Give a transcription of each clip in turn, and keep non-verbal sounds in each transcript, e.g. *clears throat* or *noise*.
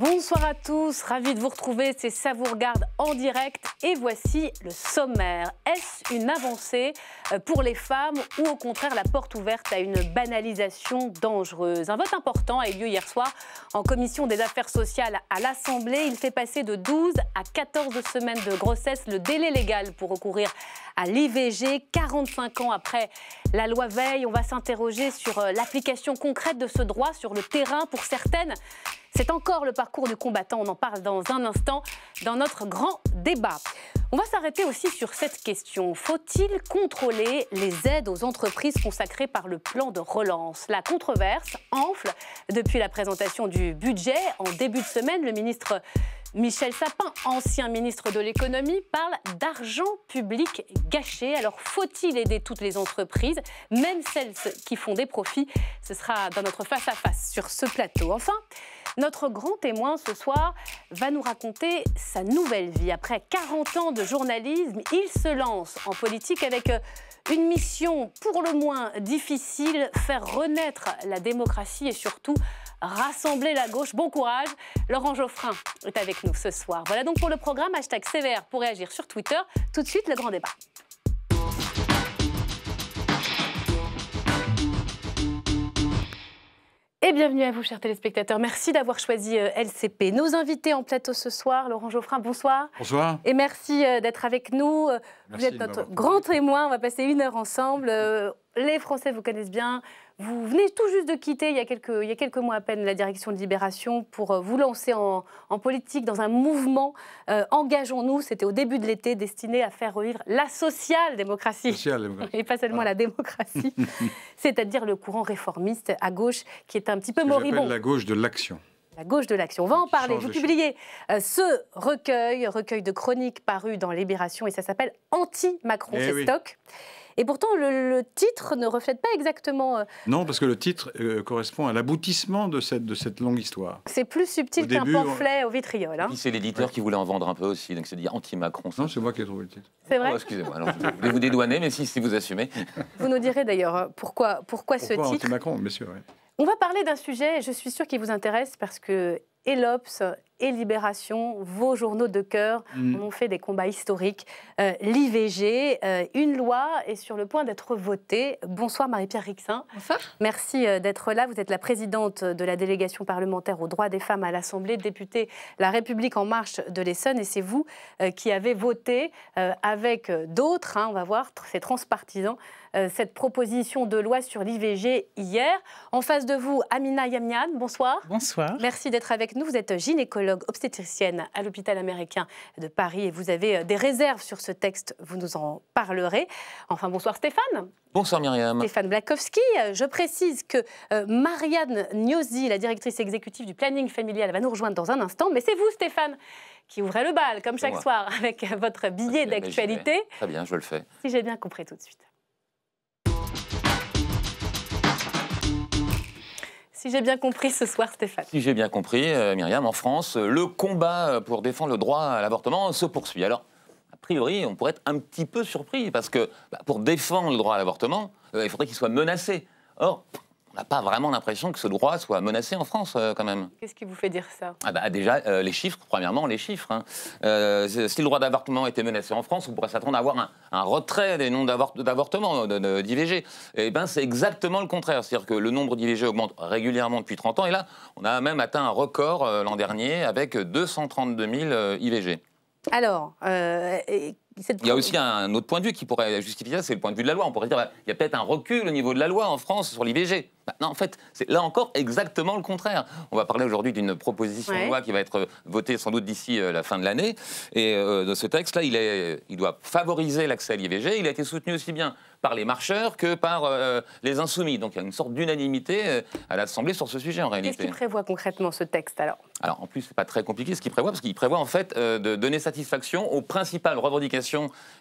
Bon. Bonsoir à tous, ravi de vous retrouver, c'est Ça vous en direct et voici le sommaire. Est-ce une avancée euh, pour les femmes ou au contraire la porte ouverte à une banalisation dangereuse Un vote important a eu lieu hier soir en commission des affaires sociales à l'Assemblée. Il fait passer de 12 à 14 semaines de grossesse le délai légal pour recourir à l'IVG 45 ans après la loi Veil. On va s'interroger sur euh, l'application concrète de ce droit sur le terrain pour certaines. C'est encore le parcours le combattant. On en parle dans un instant dans notre grand débat. On va s'arrêter aussi sur cette question. Faut-il contrôler les aides aux entreprises consacrées par le plan de relance La controverse enfle depuis la présentation du budget. En début de semaine, le ministre Michel Sapin, ancien ministre de l'économie, parle d'argent public gâché. Alors faut-il aider toutes les entreprises, même celles qui font des profits Ce sera dans notre face à -face sur ce plateau. Enfin, notre grand témoin ce soir va nous raconter sa nouvelle vie. Après 40 ans de journalisme, il se lance en politique avec euh, une mission pour le moins difficile, faire renaître la démocratie et surtout rassembler la gauche. Bon courage. Laurent Geoffrin est avec nous ce soir. Voilà donc pour le programme hashtag sévère pour réagir sur Twitter. Tout de suite, le grand débat. Et bienvenue à vous, chers téléspectateurs. Merci d'avoir choisi euh, LCP. Nos invités en plateau ce soir, Laurent Geoffrin, bonsoir. Bonsoir. Et merci euh, d'être avec nous. Euh, vous êtes notre grand témoin. On va passer une heure ensemble les Français vous connaissent bien. Vous venez tout juste de quitter, il y a quelques, mois à peine, la direction de Libération pour euh, vous lancer en, politique dans un mouvement euh, Engageons-nous. C'était au début de l'été, destiné à faire revivre la social-démocratie. *laughs* et pas seulement la démocratie. *laughs* C'est-à-dire le courant réformiste à gauche qui est un petit peu Ce moribond. la gauche de l'action la gauche de l'action. On va en parler. Vous publiez euh, ce recueil, recueil de chroniques paru dans Libération, et ça s'appelle Anti-Macron, eh stock. Et pourtant, le, titre ne reflète pas exactement. Euh, non, parce que le titre euh, correspond à l'aboutissement de cette, de cette longue histoire. C'est plus subtil qu'un pamphlet au vitriol. Hein. C'est l'éditeur qui voulait en vendre un peu aussi, donc c'est dit anti-Macron. Non, c'est moi qui ai trouvé le titre. C'est vrai. Ah, excusez-moi, je vais vous dédouaner, mais si, si vous assumez. *laughs* Vous nous direz d'ailleurs euh, pourquoi, pourquoi, ce titre. Anti-Macron, bien sûr. On va parler d'un sujet, je suis sûre qu'il vous intéresse, parce que ELOPS, et Libération, vos journaux de cœur, mm. ont fait des combats historiques. Euh, L'IVG, euh, une loi est sur le point d'être votée. Bonsoir Marie-Pierre Rixin. Bonsoir. Merci euh, d'être là. Vous êtes la présidente de la délégation parlementaire aux droits des femmes à l'Assemblée, députée La République en marche de l'Essonne, et c'est vous qui avez voté avec d'autres, hein, on va voir, c'est transpartisan, euh, cette proposition de loi sur l'IVG hier. En face de vous, Amina Yamnian, bonsoir. Bonsoir. Merci d'être avec nous. Vous êtes gynécologue obstétricienne à l'hôpital américain de Paris et vous avez euh, des réserves sur ce texte. Vous nous en parlerez. Enfin, bonsoir Stéphane. Bonsoir Myriam. Stéphane Blakowski, euh, je précise que Marianne Gnosi, la directrice exécutive du planning familial, va nous rejoindre dans un instant. Mais c'est vous Stéphane qui ouvrez le bal, comme chaque soir, *laughs* avec votre billet d'actualité. Très bien, je le fais. Si j'ai bien compris tout de suite. si j'ai bien compris ce soir, Stéphane. Si j'ai bien compris, euh, Myriam, en France, euh, le combat euh, pour défendre le droit à l'avortement se poursuit. Alors, a priori, on pourrait être un petit peu surpris, parce que bah, pour défendre le droit à l'avortement, il faudrait qu'il soit menacé. Or, on n'a pas vraiment l'impression que ce droit soit menacé en France, euh, quand même. Qu'est-ce qui vous fait dire ça ah bah, Déjà, euh, les chiffres, premièrement, les chiffres. Hein. Euh, si le droit d'avortement était menacé en France, on pourrait s'attendre à avoir un, un retrait des noms d'avortement, d'IVG. Et eh bien, c'est exactement le contraire. C'est-à-dire que le nombre d'IVG augmente régulièrement depuis 30 ans, et là, on a même atteint un record l'an dernier avec 232 000 IVG. Alors, il y a aussi un autre point de vue qui pourrait justifier ça, c'est le point de vue de la loi. On pourrait dire qu'il y a peut-être un recul au niveau de la loi en France sur l'IVG. Bah, non, en fait, c'est là encore exactement le contraire. On va parler aujourd'hui d'une proposition de loi qui va être euh, votée sans doute d'ici euh, la fin de l'année. Et euh, ce texte-là, il, il doit favoriser l'accès à l'IVG. Il a été soutenu aussi bien par les marcheurs que par les insoumis. Donc il y a une sorte d'unanimité à l'Assemblée sur ce sujet en réalité. Qu'est-ce qu'il prévoit concrètement ce texte alors Alors en plus, c'est pas très compliqué ce qu'il prévoit, parce qu'il prévoit en fait de donner satisfaction aux principales revendications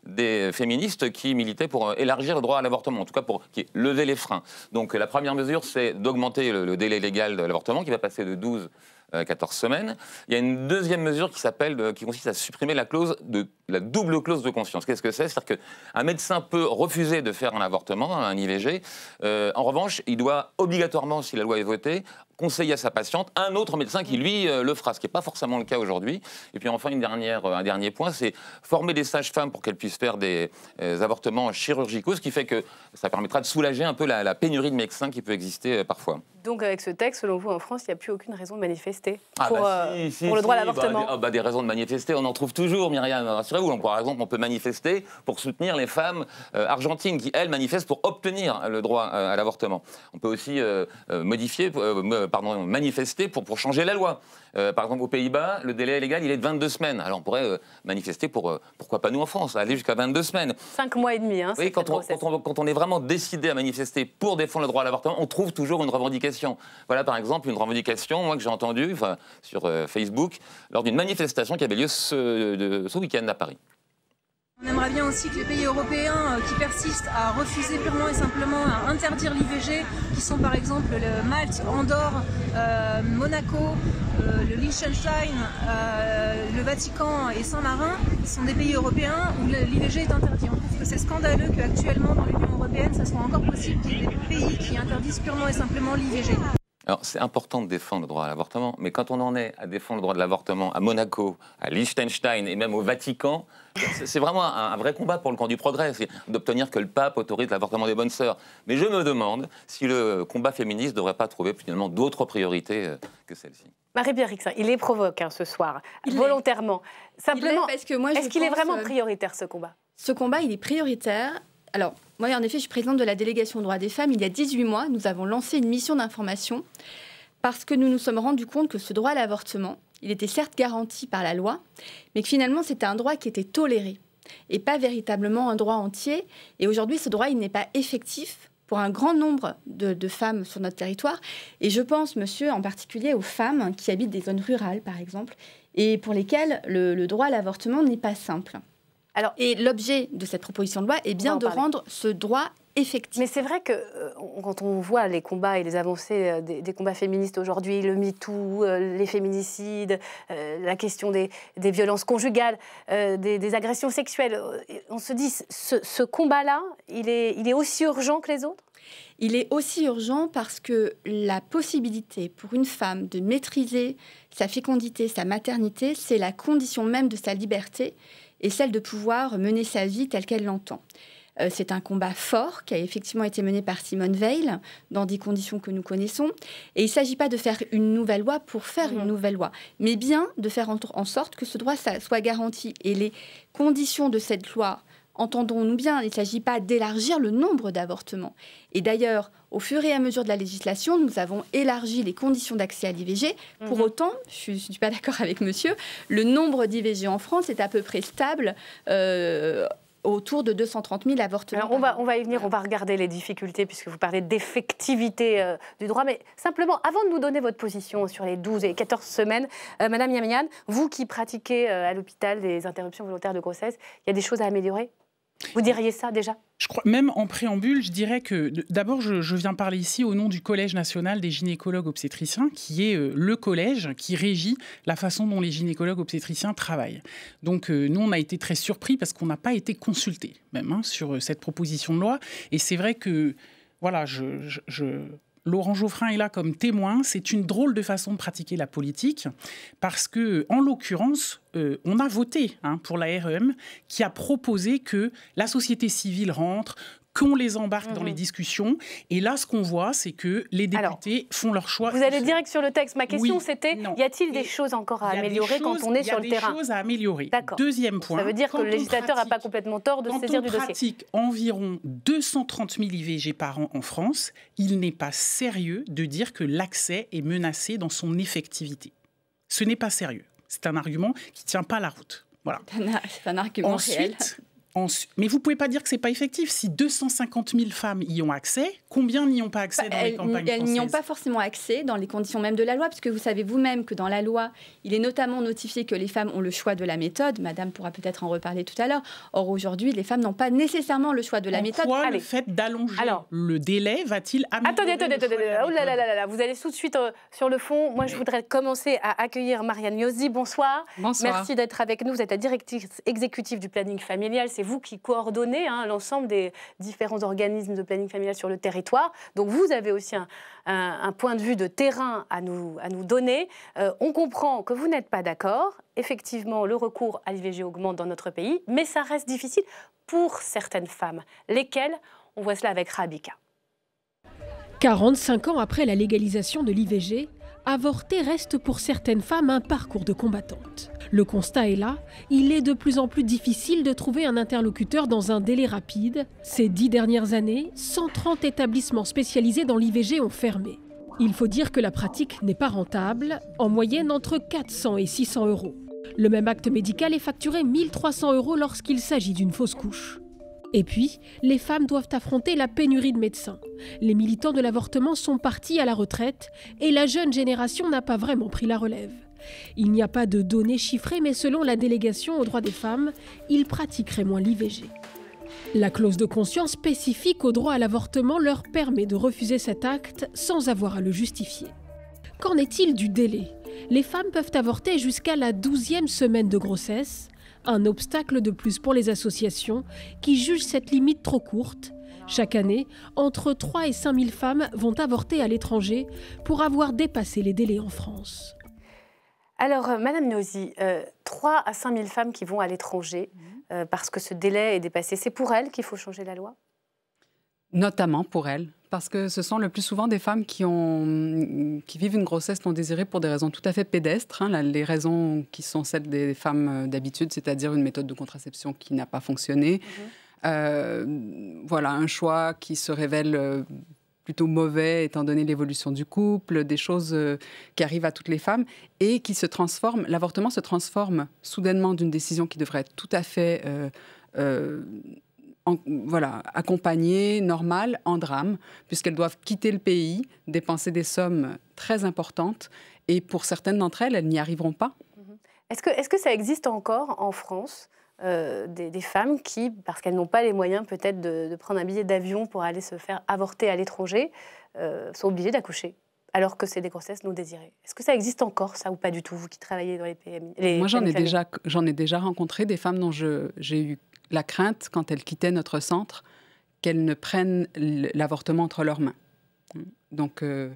des féministes qui militaient pour euh, élargir le droit à l'avortement, en tout cas pour qui, lever les freins. Donc la première mesure, c'est d'augmenter le, délai légal de l'avortement qui va passer de 12 à 14 semaines. Il y a une deuxième mesure qui s'appelle, euh, qui consiste à supprimer la clause de la double clause de conscience. Qu'est-ce que c'est C'est-à-dire qu'un médecin peut refuser de faire un avortement, un IVG. Euh, en revanche, il doit obligatoirement, si la loi est votée, conseiller à sa patiente un autre médecin qui, lui, euh, le fera, ce qui n'est pas forcément le cas aujourd'hui. Et puis enfin, une dernière, euh, un dernier point, c'est former des sages-femmes pour qu'elles puissent faire des, euh, avortements chirurgicaux, ce qui fait que ça permettra de soulager un peu la, pénurie de médecins qui peut exister parfois. Donc avec ce texte, selon vous, en France, il n'y a plus aucune raison de manifester ah, bah, pour, le droit à bah, l'avortement ah, bah, des, raisons de manifester, on en trouve toujours, Myriam, rassurez-vous. Par exemple, on peut manifester pour soutenir les femmes argentines qui, elles, manifestent pour obtenir le droit à l'avortement. On peut aussi modifier, pardon, manifester pour, pour changer la loi. Euh, par exemple, aux Pays-Bas, le délai légal, il est de 22 semaines. Alors, on pourrait euh, manifester pour, euh, pourquoi pas nous en France, aller jusqu'à 22 semaines. 5 mois et demi, hein, Oui, quand on, quand on, est vraiment décidé à manifester pour défendre le droit à l'avortement, on trouve toujours une revendication. Voilà, par exemple, une revendication, moi, que j'ai entendue sur Facebook lors d'une manifestation qui avait lieu ce week-end à Paris. On aimerait bien aussi que les pays européens euh, qui persistent à refuser purement et simplement à interdire l'IVG, qui sont par exemple le Malte, Andorre, euh, Monaco, euh, le Liechtenstein, le Vatican et Saint-Marin, qui sont des pays européens où l'IVG est interdit. On trouve que c'est scandaleux qu'actuellement dans l'Union européenne, ça soit encore possible qu'il y ait des pays qui interdisent purement et simplement l'IVG. Alors, c'est important de défendre le droit à l'avortement, mais quand on en est à défendre le droit de l'avortement à Monaco, à Liechtenstein et même au Vatican, c'est vraiment un, vrai combat pour le camp du progrès, d'obtenir que le pape autorise l'avortement des bonnes sœurs. Mais je me demande si le combat féministe ne devrait pas trouver finalement d'autres priorités euh, que celle-ci. Marie-Pierre il est provoque hein, ce soir, volontairement. Est. Simplement, est-ce qu'il est, vraiment euh, prioritaire ce combat Ce combat, il est prioritaire. Alors, moi, en effet, je suis présidente de la délégation Droit droits des femmes. Il y a 18 mois, nous avons lancé une mission d'information parce que nous nous sommes rendus compte que ce droit à l'avortement, il était certes garanti par la loi, mais finalement c'était un droit qui était toléré et pas véritablement un droit entier. Et aujourd'hui, ce droit, il n'est pas effectif pour un grand nombre de, femmes sur notre territoire. Et je pense, monsieur, en particulier aux femmes qui habitent des zones rurales, par exemple, et pour lesquelles le, droit à l'avortement n'est pas simple. Alors, et l'objet de cette proposition de loi est bien de rendre ce droit mais c'est vrai que euh, quand on voit les combats et les avancées euh, des, combats féministes aujourd'hui, le MeToo, euh, les féminicides, la question des, violences conjugales, des, agressions sexuelles, on se dit ce, combat-là, il est aussi urgent que les autres il est aussi urgent parce que la possibilité pour une femme de maîtriser sa fécondité, sa maternité, c'est la condition même de sa liberté et celle de pouvoir mener sa vie telle qu'elle l'entend. Euh, c'est un combat fort qui a effectivement été mené par Simone Veil dans des conditions que nous connaissons. Et il ne s'agit pas de faire une nouvelle loi pour faire une mhm. nouvelle loi, mais bien de faire en, sorte que ce droit soit garanti. Et les conditions de cette loi, entendons-nous bien, il ne s'agit pas d'élargir le nombre d'avortements. Et d'ailleurs, au fur et à mesure de la législation, nous avons élargi les conditions d'accès à l'IVG. Pour mhm. autant, je ne suis pas d'accord avec monsieur, le nombre d'IVG en France est à peu près stable. Euh, autour de 230 000 avortements. on, va, on va y venir, on va regarder les difficultés puisque vous parlez d'effectivité euh, du droit. Mais simplement, avant de nous donner votre position sur les 12 et 14 semaines, euh, Madame Yamian, vous qui pratiquez euh, à l'hôpital des interruptions volontaires de grossesse, il y a des choses à améliorer vous diriez ça déjà je crois, même en préambule, je dirais que d'abord, je, viens parler ici au nom du Collège national des gynécologues obstétriciens, qui est euh, le collège qui régit la façon dont les gynécologues obstétriciens travaillent. Donc, euh, nous, on a été très surpris parce qu'on n'a pas été consulté même hein, sur euh, cette proposition de loi. Et c'est vrai que, voilà, je, je Laurent Geoffrin est là comme témoin, c'est une drôle de façon de pratiquer la politique, parce que, en l'occurrence, euh, on a voté hein, pour la REM, qui a proposé que la société civile rentre, qu'on les embarque dans les mhm. discussions. Et là, ce qu'on voit, c'est que les députés font leur choix. Vous allez direct sur le texte. Ma question, c'était y a-t-il des choses encore à améliorer quand on est sur le terrain Il y a des choses à améliorer. Deuxième point. Ça veut dire que le législateur n'a pas complètement tort de se saisir du dossier. Quand on pratique environ 230 000 IVG par an en France, il n'est pas sérieux de dire que l'accès est menacé dans son effectivité. Ce n'est pas sérieux. C'est un argument qui ne tient pas la route. Voilà. C'est un, argument Ensuite, réel mais vous pouvez pas dire que c'est pas effectif. Si 250 000 femmes y ont accès, combien n'y ont pas accès dans bah, les campagnes Elles n'y ont pas forcément accès dans les conditions même de la loi, puisque vous savez vous-même que dans la loi, il est notamment notifié que les femmes ont le choix de la méthode. Madame pourra peut-être en reparler tout à l'heure. Or aujourd'hui, les femmes n'ont pas nécessairement le choix de la méthode. Quoi, le fait d'allonger le délai va-t-il améliorer Attendez, attendez, attendez. Oh là là vous allez tout de suite euh, sur le fond. Moi, je voudrais commencer à accueillir Marianne Yossi. Bonsoir. Bonsoir. Merci d'être avec nous. Vous êtes la directrice exécutive du planning familial c'est vous qui coordonnez hein, l'ensemble des différents organismes de planning familial sur le territoire. Donc vous avez aussi un, point de vue de terrain à nous, à nous donner. Euh, on comprend que vous n'êtes pas d'accord. Effectivement, le recours à l'IVG augmente dans notre pays, mais ça reste difficile pour certaines femmes, lesquelles, on voit cela avec Rabika. 45 ans après la légalisation de l'IVG, avorter reste pour certaines femmes un parcours de combattante. Le constat est là, il est de plus en plus difficile de trouver un interlocuteur dans un délai rapide. Ces dix dernières années, 130 établissements spécialisés dans l'IVG ont fermé. Il faut dire que la pratique n'est pas rentable, en moyenne entre 400 et 600 euros. Le même acte médical est facturé 1300 euros lorsqu'il s'agit d'une fausse couche. Et puis, les femmes doivent affronter la pénurie de médecins. Les militants de l'avortement sont partis à la retraite et la jeune génération n'a pas vraiment pris la relève. Il n'y a pas de données chiffrées, mais selon la délégation aux droits des femmes, ils pratiqueraient moins l'IVG. La clause de conscience spécifique au droit à l'avortement leur permet de refuser cet acte sans avoir à le justifier. Qu'en est-il du délai Les femmes peuvent avorter jusqu'à la douzième semaine de grossesse, un obstacle de plus pour les associations qui jugent cette limite trop courte. Chaque année, entre 3 et 5 000 femmes vont avorter à l'étranger pour avoir dépassé les délais en France. Alors, euh, Madame Nozy, 3 euh, à 5 000 femmes qui vont à l'étranger mhm. euh, parce que ce délai est dépassé, c'est pour elles qu'il faut changer la loi Notamment pour elle, parce que ce sont le plus souvent des femmes qui, vivent une grossesse non désirée pour des raisons tout à fait pédestres, hein. les raisons qui sont celles des femmes euh, d'habitude, c'est-à-dire une méthode de contraception qui n'a pas fonctionné, mhm. euh, voilà un choix qui se révèle euh, plutôt mauvais étant donné l'évolution du couple, des choses qui arrivent à toutes les femmes et qui se transforment, l'avortement se transforme soudainement d'une décision qui devrait être tout à fait voilà, accompagnées, normales, en drame, puisqu'elles doivent quitter le pays, dépenser des sommes très importantes, et pour certaines d'entre elles, elles n'y arriveront pas. Mm-hmm. Est-ce que, est que, ça existe encore en France euh, des, femmes qui, parce qu'elles n'ont pas les moyens peut-être de, prendre un billet d'avion pour aller se faire avorter à l'étranger, euh, sont obligées d'accoucher alors que c'est des grossesses non désirées. Est-ce que ça existe encore, ça, ou pas du tout, vous qui travaillez dans les PMI Moi, j'en ai, déjà, ai déjà rencontré des femmes dont j'ai eu la crainte, quand elles quittaient notre centre, qu'elles ne prennent l'avortement entre leurs mains. Donc, euh,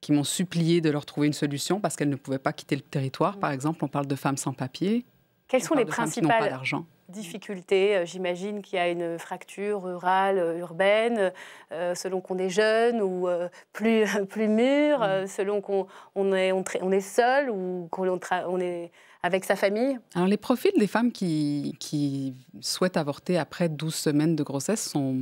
qui m'ont supplié de leur trouver une solution parce qu'elles ne pouvaient pas quitter le territoire. Par exemple, on parle de femmes sans papier. Quelles sont les principales difficultés euh, J'imagine qu'il y a une fracture rurale, euh, urbaine, selon qu'on est jeune ou plus, *laughs* plus mûr, mm. selon qu'on est, est seul ou qu'on est avec sa famille Alors, les profils des femmes qui, souhaitent avorter après 12 semaines de grossesse sont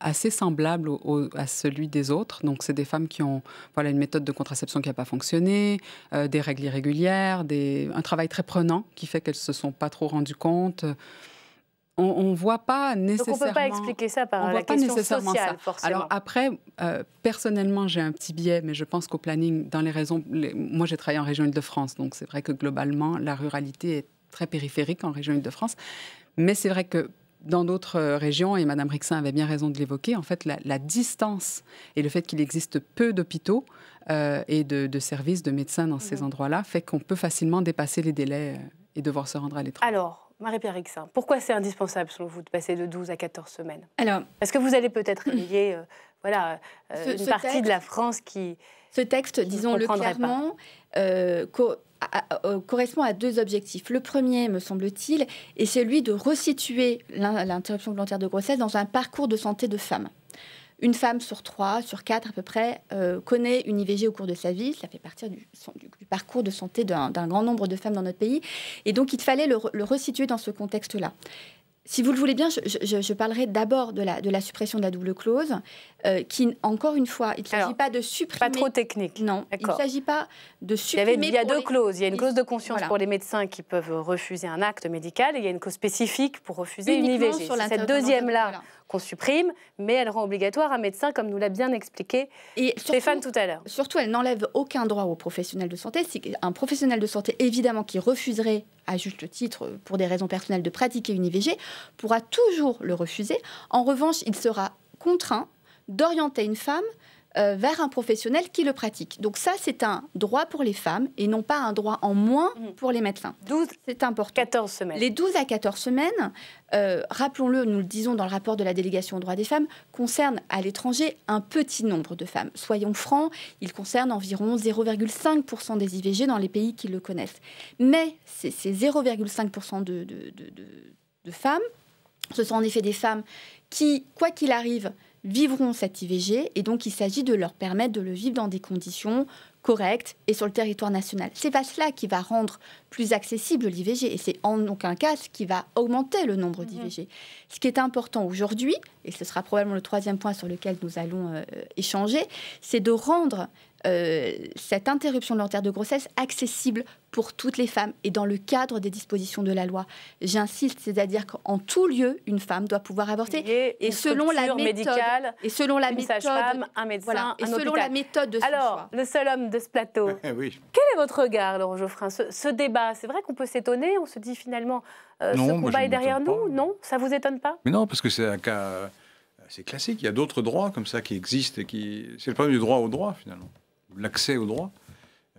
assez semblables à celui des autres. Donc, c'est des femmes qui ont voilà, une méthode de contraception qui n'a pas fonctionné, euh, des règles irrégulières, un travail très prenant qui fait qu'elles ne se sont pas trop rendues compte. Euh, on ne voit pas nécessairement. on ne peut pas expliquer ça par la question sociale, Alors après, euh, personnellement, j'ai un petit biais, mais je pense qu'au planning, dans les raisons. moi, j'ai travaillé en région Île-de-France, donc c'est vrai que globalement, la ruralité est très périphérique en région Île-de-France. Mais c'est vrai que dans d'autres euh, régions, et Mme Rixin avait bien raison de l'évoquer, en fait, la, distance et le fait qu'il existe peu d'hôpitaux euh, et de, services de médecins dans ces mhm. endroits-là fait qu'on peut facilement dépasser les délais et devoir se rendre à l'étranger. Alors, Marie-Pierre Rixin, pourquoi c'est indispensable, selon vous, de passer de 12 à 14 semaines Alors, Parce que vous allez peut-être *clears throat* lier euh, voilà, euh, une partie de la France qui. Ce texte, disons-le clairement, euh, correspond à deux objectifs. Le premier, me semble-t-il, est celui de resituer l'interruption volontaire de grossesse dans un parcours de santé de femme une femme sur trois, sur quatre à peu près, euh, connaît une IVG au cours de sa vie. Ça fait partie du, parcours de santé d'un grand nombre de femmes dans notre pays. Et donc, il fallait le, resituer dans ce contexte-là. Si vous le voulez bien, je, parlerai d'abord de la, suppression de la double clause, euh, qui, encore une fois, il ne s'agit pas de supprimer. Pas trop technique. Non, il ne s'agit pas de supprimer. Il y, a deux clauses. Il y a une clause de conscience pour les médecins qui peuvent refuser un acte médical et il y a une clause spécifique pour refuser une IVG. Sur cette deuxième-là qu'on supprime, mais elle rend obligatoire un médecin, comme nous l'a bien expliqué Stéphane tout à l'heure. Surtout, elle n'enlève aucun droit aux professionnels de santé. Un professionnel de santé, évidemment, qui refuserait à juste titre, pour des raisons personnelles, de pratiquer une IVG, pourra toujours le refuser. En revanche, il sera contraint d'orienter une femme euh, vers un professionnel qui le pratique. Donc ça, c'est un droit pour les femmes et non pas un droit en moins mm. pour les médecins. 12, c'est important. 14 semaines. Les 12 à 14 semaines, euh, rappelons-le, nous le disons dans le rapport de la délégation aux droits des femmes, concernent à l'étranger un petit nombre de femmes. Soyons francs, il concerne environ 0,5% des IVG dans les pays qui le connaissent. Mais ces 0,5% de femmes, ce sont en effet des femmes qui, quoi qu'il arrive, vivront cet IVG et donc il s'agit de leur permettre de le vivre dans des conditions correctes et sur le territoire national. C'est pas cela qui va rendre plus accessible l'IVG et c'est en aucun cas ce qui va augmenter le nombre d'IVG. Mm-hmm. Ce qui est important aujourd'hui, et ce sera probablement le troisième point sur lequel nous allons euh, échanger, c'est de rendre euh, cette interruption de volontaire de grossesse accessible pour toutes les femmes et dans le cadre des dispositions de la loi. J'insiste, c'est-à-dire qu'en tout lieu, une femme doit pouvoir avorter et, selon la méthode médicale, et selon la méthode, femme, un médecin, voilà, et selon la méthode de Alors, le seul homme de ce plateau. *laughs* Quel est votre regard, Laurent Geoffrin ce, débat, c'est vrai qu'on peut s'étonner, on se dit finalement, euh, ce combat est derrière nous, non Ça vous étonne pas Mais non, parce que c'est un cas, euh, c'est classique. Il y a d'autres droits comme ça qui existent et qui, c'est le problème du droit au droit finalement l'accès au droit.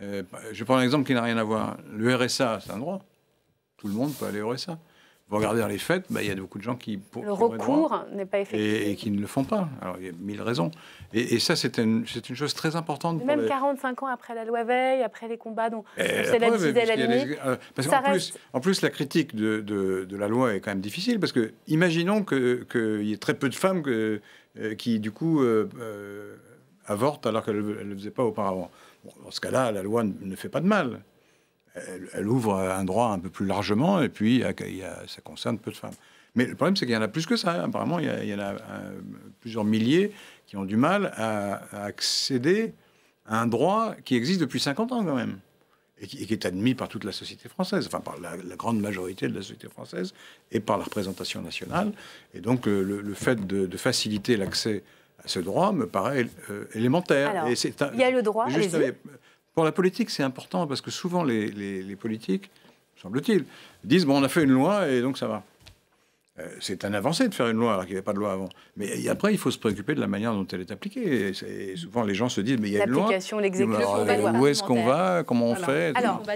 Euh, bah, je prends un exemple qui n'a rien à voir. Le RSA, c'est un droit. Tout le monde peut aller au RSA. Vous regardez dans les fêtes, bah, il y a beaucoup de gens qui. le recours n'est pas effectif. Et, qui ne le font pas. Alors, il y a mille raisons. Et, ça, c'est une, une, chose très importante. même 45 ans après la loi Veil, après les combats dont c'est eh, la disait la limite. Parce en, plus, en, plus, la critique de, la loi est quand même difficile. Parce que, imaginons qu'il y ait très peu de femmes euh, qui, du coup, euh, avorte alors qu'elle ne le faisait pas auparavant. dans ce cas-là, la loi ne fait pas de mal. Elle, ouvre un droit un peu plus largement et puis ça concerne peu de femmes. Mais le problème, c'est qu'il y en a plus que ça. Apparemment, il y, en a euh, plusieurs milliers qui ont du mal à, accéder à un droit qui existe depuis 50 ans quand même. Et qui, est admis par toute la société française, enfin par la, grande majorité de la société française et par la représentation nationale. Et donc le, fait de, de faciliter l'accès ce droit me paraît euh, élémentaire. il y a le droit. Juste euh, pour la politique, c'est important parce que souvent les, politiques, semble-t-il, disent bon, on a fait une loi et donc ça va. Euh, c'est un avancé de faire une loi alors qu'il n'y avait pas de loi avant. Mais après, il faut se préoccuper de la manière dont elle est appliquée. Et souvent, les gens se disent, mais il y a une loi. L'application, L'exécution, où est-ce qu'on va Comment on fait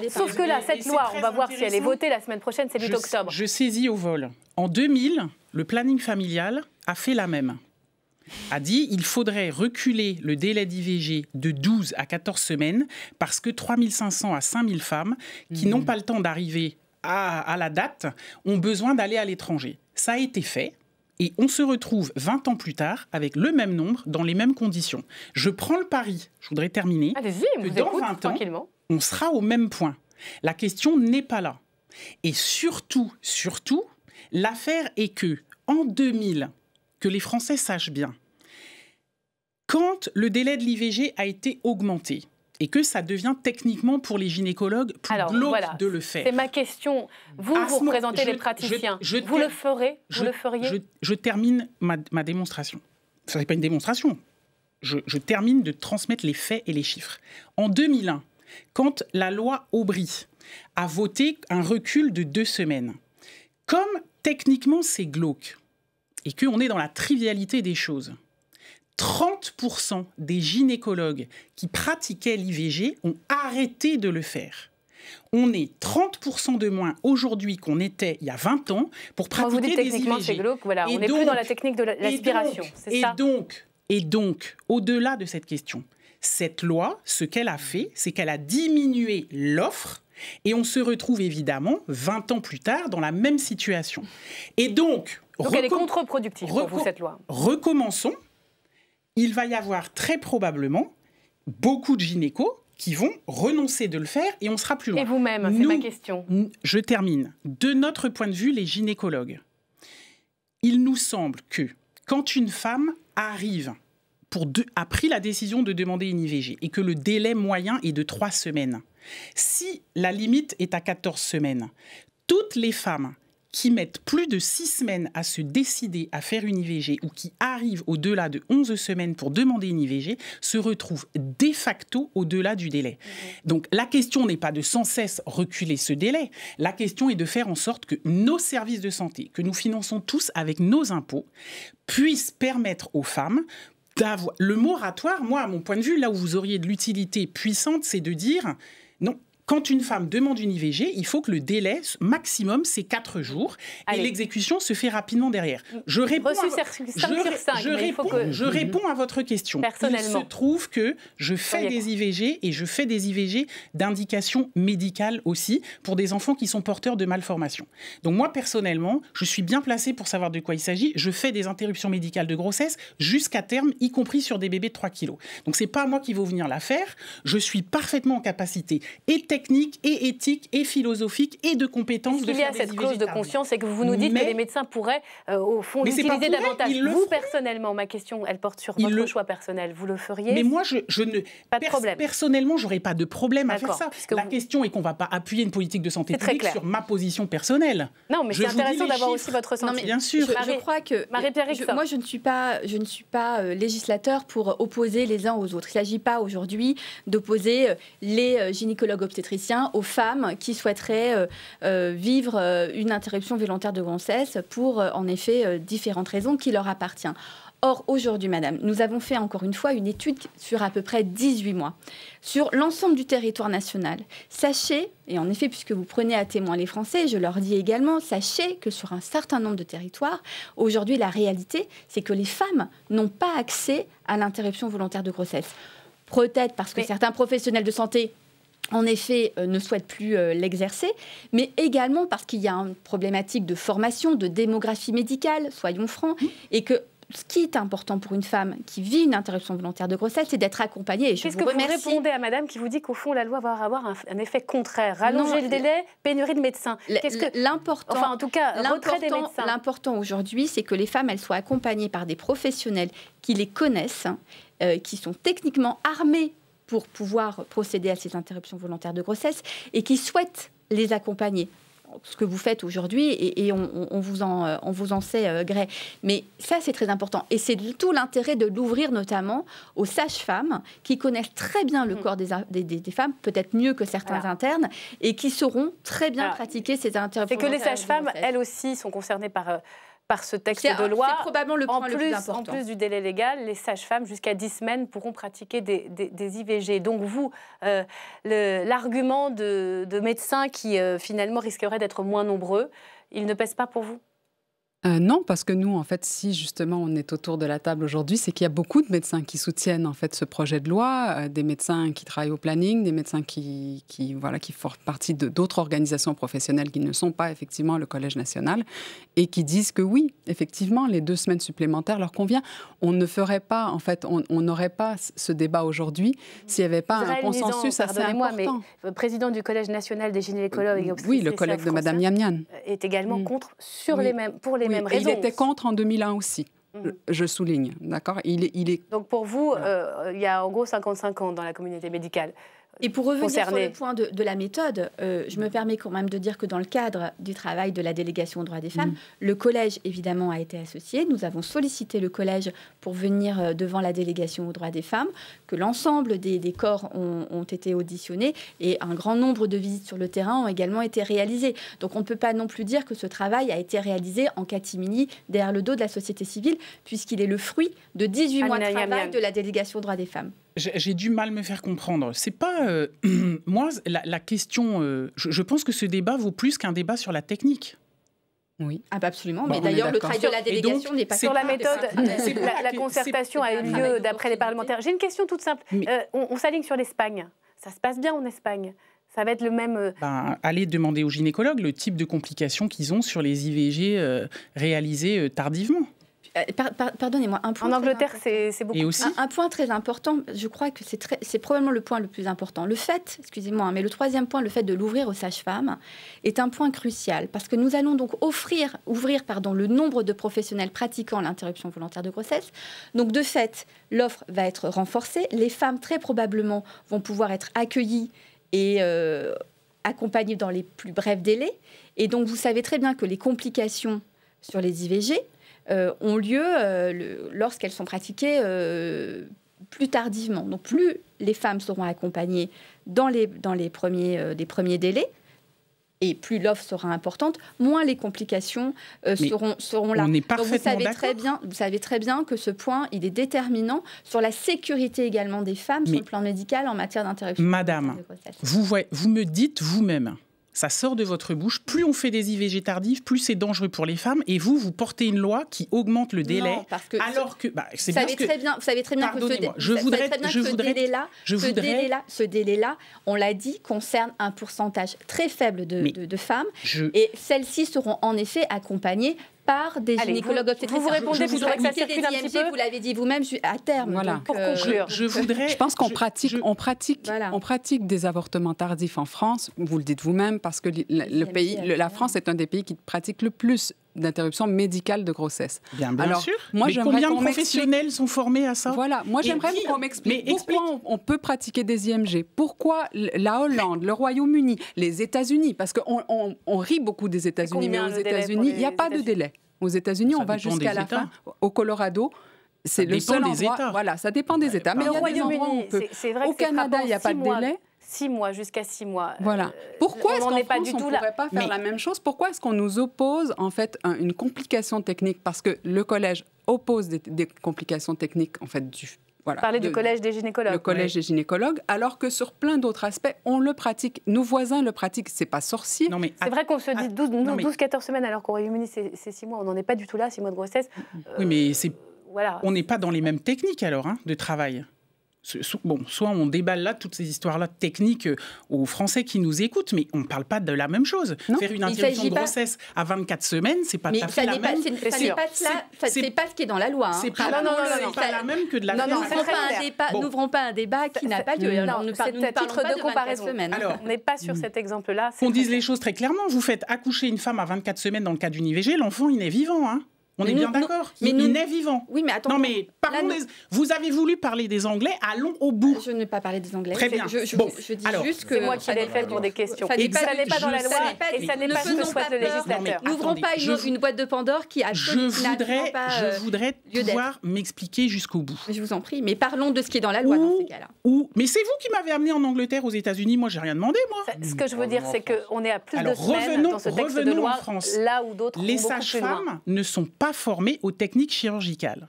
sauf que là, cette loi, on va voir si elle est votée la semaine prochaine, c'est le 8 octobre. Je saisis au vol. En 2000, le planning familial a fait la même a dit il faudrait reculer le délai d'IVG de 12 à 14 semaines parce que 3500 à 5000 femmes qui mmh. n'ont pas le temps d'arriver à, à la date ont besoin d'aller à l'étranger. Ça a été fait. Et on se retrouve 20 ans plus tard avec le même nombre, dans les mêmes conditions. Je prends le pari, je voudrais terminer, ah, que dans 20 ans, on sera au même point. La question n'est pas là. Et surtout, surtout, l'affaire est que en 2000, que les Français sachent bien. Quand le délai de l'IVG a été augmenté, et que ça devient techniquement pour les gynécologues plus Alors, glauque de le faire. C'est ma question. Vous, vous représentez les praticiens. vous le ferez je, le feriez je, termine ma, ma démonstration. Ce n'est pas une démonstration. Je, termine de transmettre les faits et les chiffres. En 2001, quand la loi Aubry a voté un recul de deux semaines, comme techniquement c'est glauque, et qu'on est dans la trivialité des choses. 30% des gynécologues qui pratiquaient l'IVG ont arrêté de le faire. On est 30% de moins aujourd'hui qu'on était il y a 20 ans pour pratiquer IVG. dans la technique de donc, et donc au-delà de cette question, cette loi, ce qu'elle a fait, c'est qu'elle a diminué l'offre et on se retrouve évidemment 20 ans plus tard dans la même situation. Et donc, donc elle est contre-productive pour vous, cette loi. Recommençons. Il va y avoir très probablement beaucoup de gynécos qui vont renoncer de le faire et on sera plus loin. Et vous-même, c'est ma question. Je termine. De notre point de vue, les gynécologues, il nous semble que quand une femme arrive, pour a pris la décision de demander une IVG et que le délai moyen est de trois semaines, si la limite est à 14 semaines, toutes les femmes qui mettent plus de six semaines à se décider à faire une IVG ou qui arrivent au-delà de 11 semaines pour demander une IVG se retrouvent de facto au-delà du délai. Mmh. Donc la question n'est pas de sans cesse reculer ce délai, la question est de faire en sorte que nos services de santé, que nous finançons tous avec nos impôts, puissent permettre aux femmes d'avoir... le moratoire, moi, à mon point de vue, là où vous auriez de l'utilité puissante, c'est de dire non, quand une femme demande une IVG, il faut que le délai maximum, c'est 4 jours. Et l'exécution se fait rapidement derrière. Je réponds, à, je, je, mhm. réponds, à votre question. Personnellement. Il se trouve que je fais des IVG et je fais des IVG d'indication médicale aussi pour des enfants qui sont porteurs de malformations. Donc moi, personnellement, je suis bien placée pour savoir de quoi il s'agit. Je fais des interruptions médicales de grossesse jusqu'à terme, y compris sur des bébés de 3 kilos. Donc c'est pas moi qui vais venir la faire. Je suis parfaitement en capacité et technique et éthique et philosophique et de compétences. Il y a cette clause de conscience et que vous nous dites mais, que les médecins pourraient, euh, au fond, utiliser davantage. Vous, personnellement, ma question, elle porte sur votre le... choix personnel. Vous le feriez Mais moi, je, je ne. Pas problème. Personnellement, j'aurais pas de problème à faire ça. La question est qu'on va pas appuyer une politique de santé publique sur ma position personnelle. Non, mais c'est intéressant d'avoir aussi votre sentiment. bien sûr. Je, crois que. moi, je ne suis pas, je ne suis pas euh, législateur pour opposer les uns aux autres. Il ne s'agit pas aujourd'hui d'opposer euh, les gynécologues obstétriques aux femmes qui souhaiteraient euh, euh, vivre euh, une interruption volontaire de grossesse pour, en effet, différentes raisons qui leur appartiennent. Or, aujourd'hui, madame, nous avons fait encore une fois une étude sur à peu près 18 mois, sur l'ensemble du territoire national. Sachez, et en effet, puisque vous prenez à témoin les Français, je leur dis également, sachez que sur un certain nombre de territoires, aujourd'hui, la réalité, c'est que les femmes n'ont pas accès à l'interruption volontaire de grossesse. Peut-être parce que certains professionnels de santé en effet, euh, ne souhaitent plus euh, l'exercer, mais également parce qu'il y a une problématique de formation, de démographie médicale, soyons francs, et que ce qui est important pour une femme qui vit une interruption volontaire de grossesse, c'est d'être accompagnée. Qu'est-ce que vous répondez à madame qui vous dit qu'au fond, la loi va avoir un, effet contraire Rallonger le délai, pénurie de médecins. L'important, enfin, en tout cas, retrait L'important aujourd'hui, c'est que les femmes, elles soient accompagnées par des professionnels qui les connaissent, euh, qui sont techniquement armés pour pouvoir procéder à ces interruptions volontaires de grossesse et qui souhaitent les accompagner ce que vous faites aujourd'hui et, on, vous en, euh, on vous en sait euh, gré. Mais ça, c'est très important. Et c'est tout l'intérêt de l'ouvrir notamment aux sages-femmes qui connaissent très bien le mm. corps des, des, femmes, peut-être mieux que certains internes, et qui sauront très bien pratiquer ces interruptions. C'est que les sages-femmes, elles aussi, sont concernées par... Euh, par ce texte de loi. En plus du délai légal, les sages-femmes, jusqu'à 10 semaines, pourront pratiquer des, IVG. Donc vous, euh, l'argument de, médecins qui euh, finalement risquerait d'être moins nombreux, il ne pèse pas pour vous euh, non, parce que nous, en fait, si justement on est autour de la table aujourd'hui, c'est qu'il y a beaucoup de médecins qui soutiennent en fait ce projet de loi, euh, des médecins qui travaillent au planning, des médecins qui, voilà, qui font partie de d'autres organisations professionnelles qui ne sont pas effectivement le Collège national et qui disent que oui, effectivement, les deux semaines supplémentaires leur convient. On ne ferait pas, en fait, on n'aurait pas ce débat aujourd'hui s'il n'y avait pas un consensus assez important. Mais président du Collège national des gynécologues et obstétriciens. Oui, le collègue de Madame Yamnian. Est également mm. contre sur les mêmes, pour les il était contre en 2001 aussi. Mhm. Je souligne, d'accord il, est, Donc pour vous, euh, il y a en gros 55 ans dans la communauté médicale. Et pour revenir sur le point de, la méthode, euh, je me permets quand même de dire que dans le cadre du travail de la délégation aux droits des femmes, mm. le collège évidemment a été associé. Nous avons sollicité le collège pour venir euh, devant la délégation aux droits des femmes, que l'ensemble des, corps ont, été auditionnés et un grand nombre de visites sur le terrain ont également été réalisées. Donc on ne peut pas non plus dire que ce travail a été réalisé en catimini derrière le dos de la société civile, puisqu'il est le fruit de 18 mois de travail de la délégation aux droits des femmes j'ai du mal à me faire comprendre. C'est pas euh, *clears throat* moi la, question. Euh, je, pense que ce débat vaut plus qu'un débat sur la technique. Oui. Ah, bah, absolument. Bah, mais d'ailleurs, le travail de la délégation n'est pas sur la méthode. *laughs* La, concertation a eu lieu d'après les parlementaires. J'ai une question toute simple. Euh, on, s'aligne sur l'Espagne. Ça se passe bien en Espagne. Ça va être le même. Ben, allez demander aux gynécologues le type de complications qu'ils ont sur les IVG réalisées tardivement. Euh, pardonnez-moi, un point. En Angleterre, c'est beaucoup. un, point très important, je crois que c'est probablement le point le plus important. Le fait, excusez-moi, hein, mais le troisième point, le fait de l'ouvrir aux sages-femmes, est un point crucial parce que nous allons donc offrir, ouvrir pardon, le nombre de professionnels pratiquant l'interruption volontaire de grossesse. Donc, de fait, l'offre va être renforcée. Les femmes, très probablement, vont pouvoir être accueillies et. Euh, accompagnées dans les plus brefs délais. Et donc, vous savez très bien que les complications sur les IVG, euh, ont lieu euh, lorsqu'elles sont pratiquées euh, plus tardivement. Donc plus les femmes seront accompagnées dans les, dans les, premiers, des premiers délais, et plus l'offre sera importante, moins les complications seront, seront là. On est parfaitement vous savez très bien, vous savez très bien que ce point, il est déterminant sur la sécurité également des femmes sur le plan médical en matière d'interruption. Madame, vous, vous me dites vous-même ça sort de votre bouche. Plus on fait des IVG tardives, plus c'est dangereux pour les femmes. Et vous, vous portez une loi qui augmente le délai. alors que, bah, Vous savez très bien que ce, je voudrais, je voudrais, délai-là, ce délai-là, on l'a dit, concerne un pourcentage très faible de, femmes. Et celles-ci seront en effet accompagnées des vous, Vous, répondez, vous aurez que des IMG, vous l'avez dit vous-même, je suis à terme. Pour euh, conclure. Je, voudrais, je pense qu'on pratique, on pratique, on pratique des avortements tardifs en France, vous le dites vous-même, parce que le, pays, la France est un des pays qui pratique le plus d'interruption médicale de grossesse. Bien, sûr. Moi, mais combien de professionnels sont formés à ça Voilà, moi j'aimerais qu'on m'explique pourquoi on, peut pratiquer des IMG, pourquoi la Hollande, le Royaume-Uni, les États-Unis, parce qu'on on, rit beaucoup des États-Unis, mais aux États-Unis, il n'y a pas de délai. Aux États-Unis, on va jusqu'à la fin. Au Colorado, c'est le seul endroit. États. Voilà, ça dépend des États. Mais c'est vrai Au Canada, il n'y a pas de délai six mois, jusqu'à six mois. Euh, voilà. Pourquoi est-ce qu'on n'est pas du tout pas faire la même chose Pourquoi est-ce qu'on nous oppose en fait une complication technique Parce que le collège oppose des, complications techniques en fait du voilà, Parler du collège des gynécologues. Le collège des gynécologues, alors que sur plein d'autres aspects, on le pratique. Nos voisins le pratiquent, c'est pas sorcier. c'est vrai qu'on se dit 12-14 semaines, alors qu'au Royaume-Uni, c'est 6 mois. On n'en est pas du tout là, six mois de grossesse. oui, mais euh, On n'est pas dans les mêmes techniques alors hein, de travail. Bon, soit on déballe là toutes ces histoires-là techniques euh, aux Français qui nous écoutent, mais on ne parle pas de la même chose. Faire une interruption de grossesse à 24 semaines, c'est pas tout à fait la même. C'est pas, pas ce qui est dans la loi. n'est hein. pas, ah, la même que de la non, N'ouvrons pas, un débat qui n'a pas lieu. Alors, nous parlons titre de comparaison. on n'est pas sur cet exemple-là. On dise les choses très clairement. Vous faites accoucher une femme à 24 semaines dans le cas d'une IVG, l'enfant, il est vivant. Hein. On est bien d'accord Mais il naît vivant. Oui, mais attends. Non, mais parlons Vous avez voulu parler des Anglais, allons au bout. Je n'ai pas parler des Anglais. Très bien. Je, dis juste que. moi qui l'ai fait pour des questions. Ça n'est pas dans la loi et ça n'est pas ce que de le législateur. N'ouvrons pas une boîte de Pandore qui a. Je voudrais, je euh, voudrais pouvoir m'expliquer jusqu'au bout. Je vous en prie, mais parlons de ce qui est dans la loi dans ces cas-là. Mais c'est vous qui m'avez amené en Angleterre, aux États-Unis. Moi, j'ai rien demandé, moi. Ce que je veux dire, c'est qu'on est à plus de semaines dans ce texte de loi, là où d'autres. Les sages-femmes ne sont pas formés aux techniques chirurgicales.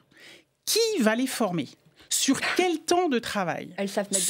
Qui va les former sur quel temps de travail Elles savent mettre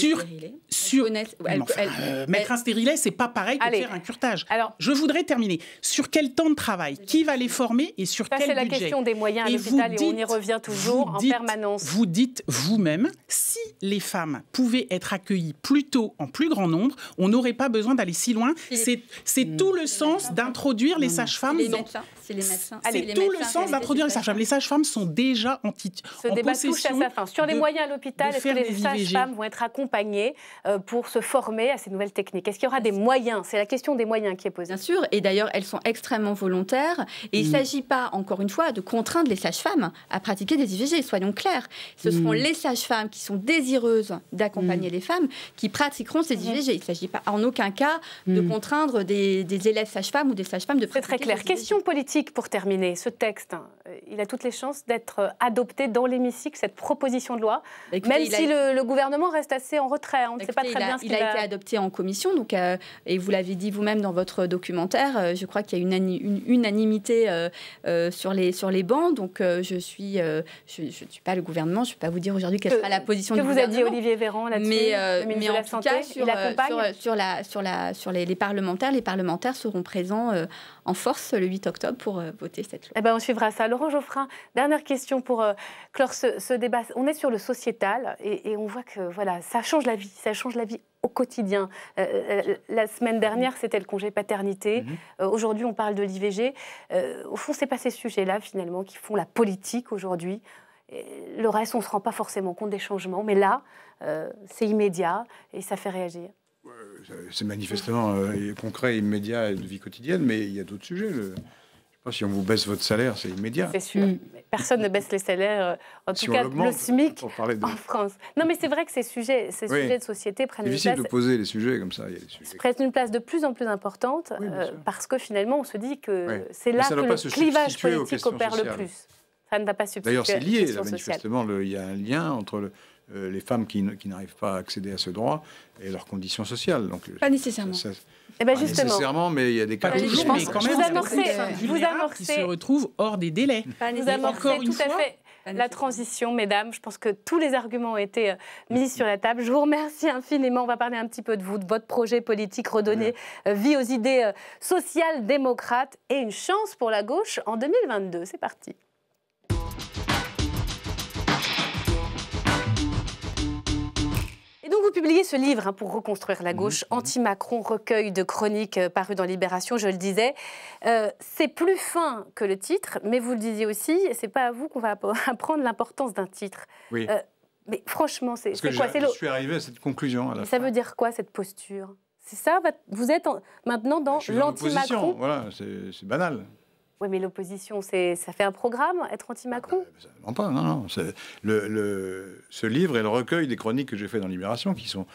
sur, euh, mettre un stérilet, c'est pas pareil que faire un curtage. Alors, je voudrais terminer. Sur quel temps de travail Qui va les former et sur quel budget C'est la question des moyens à l'hôpital et, on y revient toujours permanence. Vous dites vous-même, si les femmes pouvaient être accueillies plus tôt, en plus grand nombre, on n'aurait pas besoin d'aller si loin. C'est hmm. tout le sens d'introduire les sages-femmes dans, les médecins. C'est tout, le sens d'introduire les sages-femmes. Les sages-femmes sont déjà en titre. Ce débat touche à sa fin. Sur les moyens à l'hôpital, est-ce que les sages-femmes vont être accompagnées euh, pour se former à ces nouvelles techniques Est-ce qu'il y aura des moyens C'est la question des moyens qui est posée. Bien sûr. Et d'ailleurs, elles sont extrêmement volontaires. Et il ne mm. s'agit pas, encore une fois, de contraindre les sages-femmes à pratiquer des IVG. Soyons clairs. Ce mm. seront les sages-femmes qui sont désireuses d'accompagner mm. les femmes qui pratiqueront ces IVG. Mm-hmm. Il ne s'agit pas en aucun cas de contraindre des, élèves sages-femmes ou des sages-femmes de pratiquer. C'est très clair. Question politique pour terminer. Ce texte, hein. il a toutes les chances d'être euh, adopté dans l'hémicycle, cette proposition de loi, bah, même si le, gouvernement reste assez en retrait. On ne bah, sait pas très bien ce qu'il a, a été adopté en commission, donc, euh, et vous l'avez dit vous-même dans votre documentaire, euh, je crois qu'il y a une, unanimité sur, les, sur les bancs, donc je suis, je ne suis pas le gouvernement, je ne peux pas vous dire aujourd'hui quelle sera la position du vous Que vous a dit Olivier Véran là-dessus, mais, mais de en santé, cas, sur, sur, la, sur, la, sur les, les, parlementaires, les parlementaires seront présents en force le 8 octobre pour euh, voter cette loi. Eh ben, on suivra ça. Laurent Geoffrin, dernière question pour euh, clore ce, débat. On est sur le sociétal et, on voit que voilà, ça change la vie, ça change la vie au quotidien. Euh, la semaine dernière, c'était le congé paternité. Mhm. aujourd'hui, on parle de l'IVG. au fond, c'est pas ces sujets-là, finalement, qui font la politique aujourd'hui. Le reste, on ne se rend pas forcément compte des changements, mais là, c'est immédiat et ça fait réagir. C'est manifestement concret, immédiat et de vie quotidienne, mais il y a d'autres sujets. Le, si on vous baisse votre salaire, c'est immédiat. Mm. Personne ne baisse les salaires, euh, en tout cas le SMIC en France. Non, mais c'est vrai que ces sujets, ces sujets de société prennent une place. difficile de poser les sujets comme ça. Il y a sujets. Prennent une place de plus en plus importante euh, parce que finalement, on se dit que c'est là que le clivage politique opère le plus. Ça ne va pas substituer. D'ailleurs, c'est lié. manifestement, il y a un lien entre le, euh, les femmes qui, n'arrivent pas à accéder à ce droit et leurs conditions sociales. Donc, pas nécessairement. Eh ben, justement. Pas nécessairement, mais il y a des cas. vous amorcez, vous amorcez, qui se retrouvent hors des délais. Pas vous amorcez tout fois, à fait la transition, mesdames. Je pense que tous les arguments ont été euh, mis sur la table. Je vous remercie infiniment. On va parler un petit peu de vous, de votre projet politique, redonner euh, vie aux idées sociales démocrates et une chance pour la gauche en 2022. C'est parti. vous publiez ce livre hein, pour reconstruire la mhm, gauche, mhm. Anti-Macron, recueil de chroniques euh, paru dans Libération, je le disais. Euh, c'est plus fin que le titre, mais vous le disiez aussi, c'est pas à vous qu'on va *laughs* apprendre l'importance d'un titre. Oui. Euh, mais franchement, c'est quoi Je suis arrivé à cette conclusion. ça veut dire quoi cette posture C'est ça Vous êtes maintenant dans l'anti-Macron. Voilà, c'est banal. Oui, mais l'opposition, ça fait un programme, être anti-Macron Non, ah, ben, pas, non, non. Le, ce livre est le recueil des chroniques que j'ai fait dans Libération, qui sont,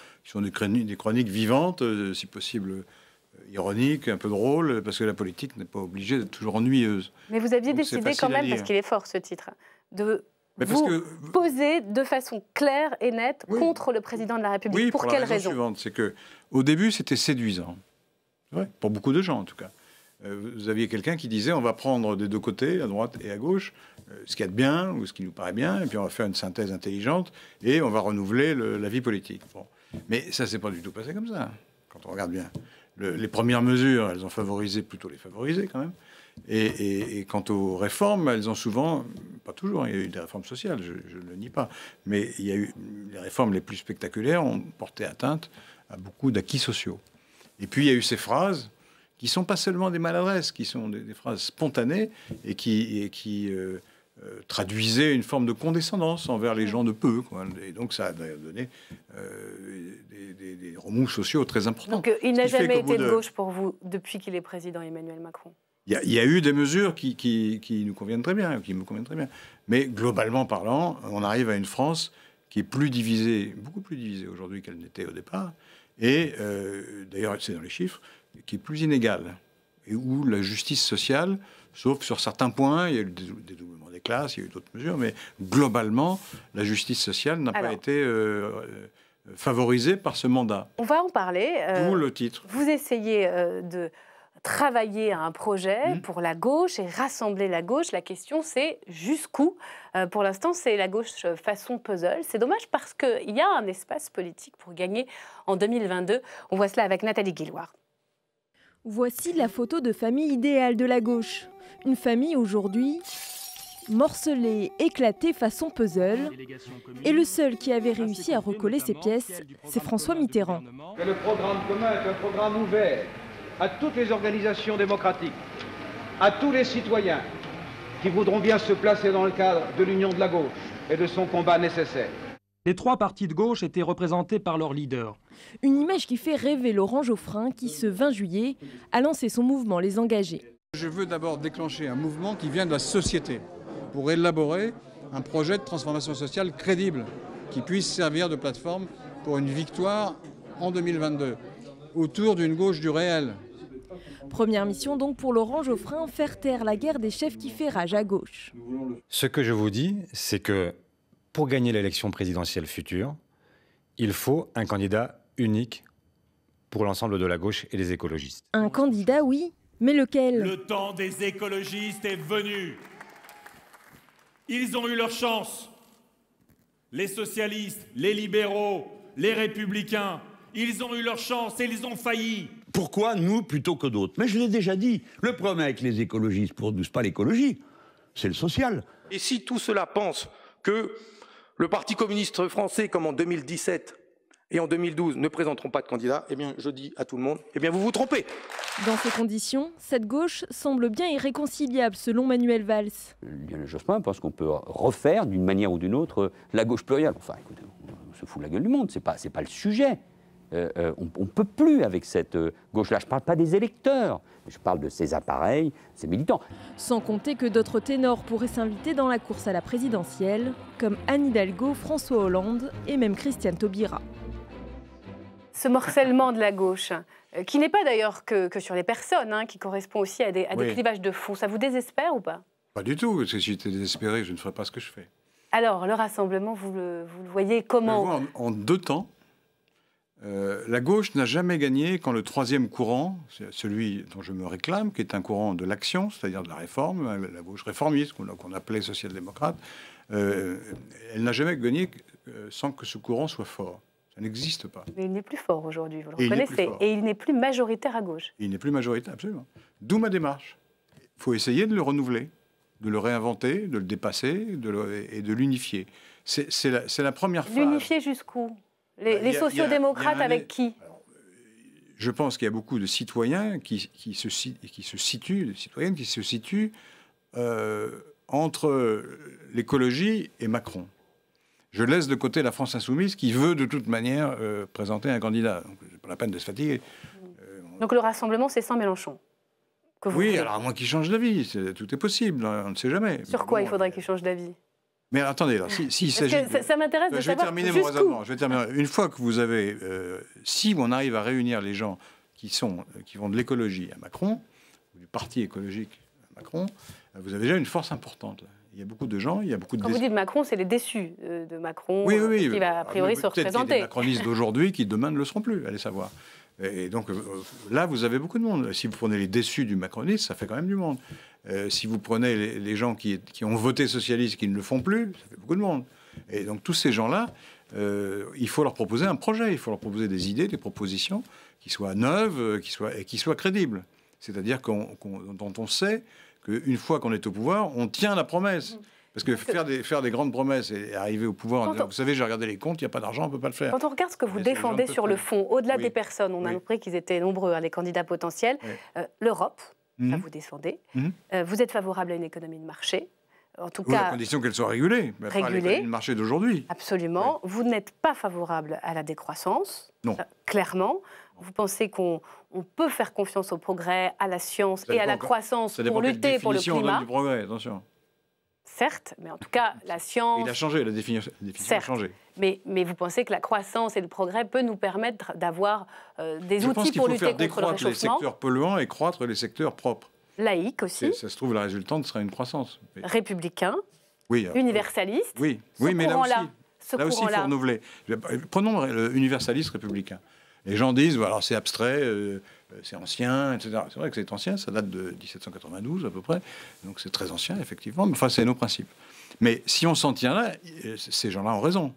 des, chroniques, vivantes, euh, si possible euh, ironiques, un peu drôles, parce que la politique n'est pas obligée d'être toujours ennuyeuse. Mais vous aviez décidé quand même, parce qu'il est fort ce titre, de poser vous poser de façon claire et nette contre le président de la République. Oui, pour, quelle la raison, suivante, c'est que au début c'était séduisant, pour beaucoup de gens en tout cas. Euh, vous aviez quelqu'un qui disait on va prendre des deux côtés, à droite et à gauche, euh, ce qui est a de bien ou ce qui nous paraît bien, et puis on va faire une synthèse intelligente et on va renouveler la vie politique. Bon. Mais ça s'est pas du tout passé comme ça, quand on regarde bien. les premières mesures, elles ont favorisé plutôt les favorisés quand même. Et, quant aux réformes, elles ont souvent, pas toujours, il y a eu des réformes sociales, je, je ne le nie pas, mais il y a eu les réformes les plus spectaculaires ont porté atteinte à beaucoup d'acquis sociaux. Et puis il y a eu ces phrases qui sont pas seulement des maladresses, qui sont des, phrases spontanées et qui, qui euh, euh, traduisaient une forme de condescendance envers les gens de peu. Et donc ça a donné euh, des, remous sociaux très importants. Donc il n'a jamais été de gauche pour vous depuis qu'il est président Emmanuel Macron il y, a eu des mesures qui, nous conviennent très bien, qui me conviennent très bien. Mais globalement parlant, on arrive à une France qui est plus divisée, beaucoup plus divisée aujourd'hui qu'elle n'était au départ. Et d'ailleurs, c'est dans les chiffres, qui est plus inégale et où la justice sociale, sauf sur certains points, il y a eu des doublements des classes, il y a eu d'autres mesures, mais globalement, la justice sociale n'a pas été euh, euh, favorisée par ce mandat. On va en parler. Euh, le titre. Vous essayez de travailler à un projet hmm. pour la gauche et rassembler la gauche. La question, c'est jusqu'où Pour l'instant, c'est la gauche façon puzzle. C'est dommage parce qu'il y a un espace politique pour gagner en 2022. On voit cela avec Nathalie Guilloire. Voici la photo de famille idéale de la gauche. Une famille aujourd'hui morcelée, éclatée façon puzzle. Et le seul qui avait réussi à recoller ses pièces, c'est François Mitterrand. le programme commun est un programme ouvert à toutes les organisations démocratiques, à tous les citoyens qui voudront bien se placer dans le cadre de l'union de la gauche et de son combat nécessaire. Les trois partis de gauche étaient représentés par leur leader. Une image qui fait rêver Laurent Geoffrin qui, ce 20 juillet, a lancé son mouvement Les Engagés. Je veux d'abord déclencher un mouvement qui vient de la société pour élaborer un projet de transformation sociale crédible qui puisse servir de plateforme pour une victoire en 2022 autour d'une gauche du réel. Première mission donc pour Laurent Geoffrin, faire taire la guerre des chefs qui fait rage à gauche. Ce que je vous dis, c'est que pour gagner l'élection présidentielle future, il faut un candidat unique pour l'ensemble de la gauche et des écologistes. Un candidat, oui, mais lequel Le temps des écologistes est venu. Ils ont eu leur chance. Les socialistes, les libéraux, les républicains, ils ont eu leur chance et ils ont failli. Pourquoi nous plutôt que d'autres Mais je l'ai déjà dit, le problème avec les écologistes pour nous, ce pas l'écologie, c'est le social. Et si tout cela pense que le Parti communiste français, comme en 2017 et en 2012, ne présenteront pas de candidat, eh bien, je dis à tout le monde, eh bien, vous vous trompez. Dans ces conditions, cette gauche semble bien irréconciliable, selon Manuel Valls. Lionel Jospin pense qu'on peut refaire, d'une manière ou d'une autre, la gauche plurielle. Enfin, écoutez, on se fout de la gueule du monde, c'est pas, pas le sujet. Euh, euh, on ne peut plus avec cette euh, gauche-là. Je ne parle pas des électeurs, je parle de ces appareils, ces militants. Sans compter que d'autres ténors pourraient s'inviter dans la course à la présidentielle, comme Anne Hidalgo, François Hollande et même Christiane Taubira. Ce morcellement de la gauche, qui n'est pas d'ailleurs que, sur les personnes, hein, qui correspond aussi à, des, clivages de fond, ça vous désespère ou pas Pas du tout, parce que si j'étais désespéré, je ne ferais pas ce que je fais. Alors, le rassemblement, vous le, voyez comment en deux temps. Euh, la gauche n'a jamais gagné quand le troisième courant, celui dont je me réclame, qui est un courant de l'action, c'est-à-dire de la réforme, la gauche réformiste qu'on appelait social-démocrate, euh, elle n'a jamais gagné euh, sans que ce courant soit fort. Ça n'existe pas. Mais il n'est plus fort aujourd'hui, vous le et reconnaissez. et il n'est plus majoritaire à gauche. il n'est plus majoritaire, absolument. D'où ma démarche. Il faut essayer de le renouveler, de le réinventer, de le dépasser et de l'unifier. C'est la, la, première fois. L'unifier jusqu'où les, bah, sociodémocrates avec qui euh, Je pense qu'il y a beaucoup de citoyens qui, qui, se, qui se situent, de citoyennes qui se situent euh, entre l'écologie et Macron. Je laisse de côté la France insoumise qui veut de toute manière euh, présenter un candidat. Donc, pas la peine de se fatiguer. Donc le rassemblement, c'est sans Mélenchon que Oui, alors à moins qu'il change d'avis, tout est possible, hein, on ne sait jamais. Sur quoi il faudrait qu'il change d'avis mais attendez, si, s'agit. Ça, m'intéresse euh, de Je vais terminer Je vais terminer. Une fois que vous avez. Euh, si on arrive à réunir les gens qui, sont, euh, qui vont de l'écologie à Macron, ou du parti écologique à Macron, vous avez déjà une force importante. Il y a beaucoup de gens, il y a beaucoup de. Quand vous dites Macron, c'est les déçus de Macron qui va a priori ah, se représenter. Peut-être des macronistes d'aujourd'hui qui demain ne le seront plus, allez savoir. Et donc euh, là, vous avez beaucoup de monde. Si vous prenez les déçus du macronisme, ça fait quand même du monde. Euh, si vous prenez les, gens qui, ont voté socialiste, qui ne le font plus, ça fait beaucoup de monde. Et donc tous ces gens-là, euh, il faut leur proposer un projet, il faut leur proposer des idées, des propositions qui soient neuves, qui soient, et qui soient crédibles. C'est-à-dire qu'on, dont on sait qu'une fois qu'on est au pouvoir, on tient la promesse. Parce que faire des, faire des grandes promesses et arriver au pouvoir vous savez, j'ai regardé les comptes, il n'y a pas d'argent, on ne peut pas le faire. Quand on regarde ce que vous défendez sur le fond, au-delà des personnes, on a oui. qu'ils étaient nombreux, hein, les candidats potentiels, euh, l'Europe, ça mhm. vous défendez, mhm. euh, vous êtes favorable à une économie de marché, en tout cas. cas, à condition qu'elle soit régulée. Mais régulée. Le marché d'aujourd'hui. Absolument. Vous n'êtes pas favorable à la décroissance. Non. Euh, clairement. Vous pensez qu'on peut faire confiance au progrès, à la science et à la croissance pour lutter pour le climat. On du progrès, attention certes, mais en tout cas, la science... Il a changé, la définition, a changé. Mais, mais, vous pensez que la croissance et le progrès peuvent nous permettre d'avoir euh, des outils pour lutter contre le réchauffement Je pense faire décroître les secteurs polluants et croître les secteurs propres. Laïque aussi. Ça se trouve, la résultante sera une croissance. Républicain, oui, euh, universaliste. Oui, oui mais là aussi, là, aussi il faut renouveler. Prenons le universaliste républicain. Les gens disent, alors c'est abstrait, euh, euh, c'est ancien, etc. C'est vrai que c'est ancien, ça date de 1792 à peu près, donc c'est très ancien, effectivement, mais enfin, c'est nos principes. Mais si on s'en tient là, euh, ces gens-là ont raison.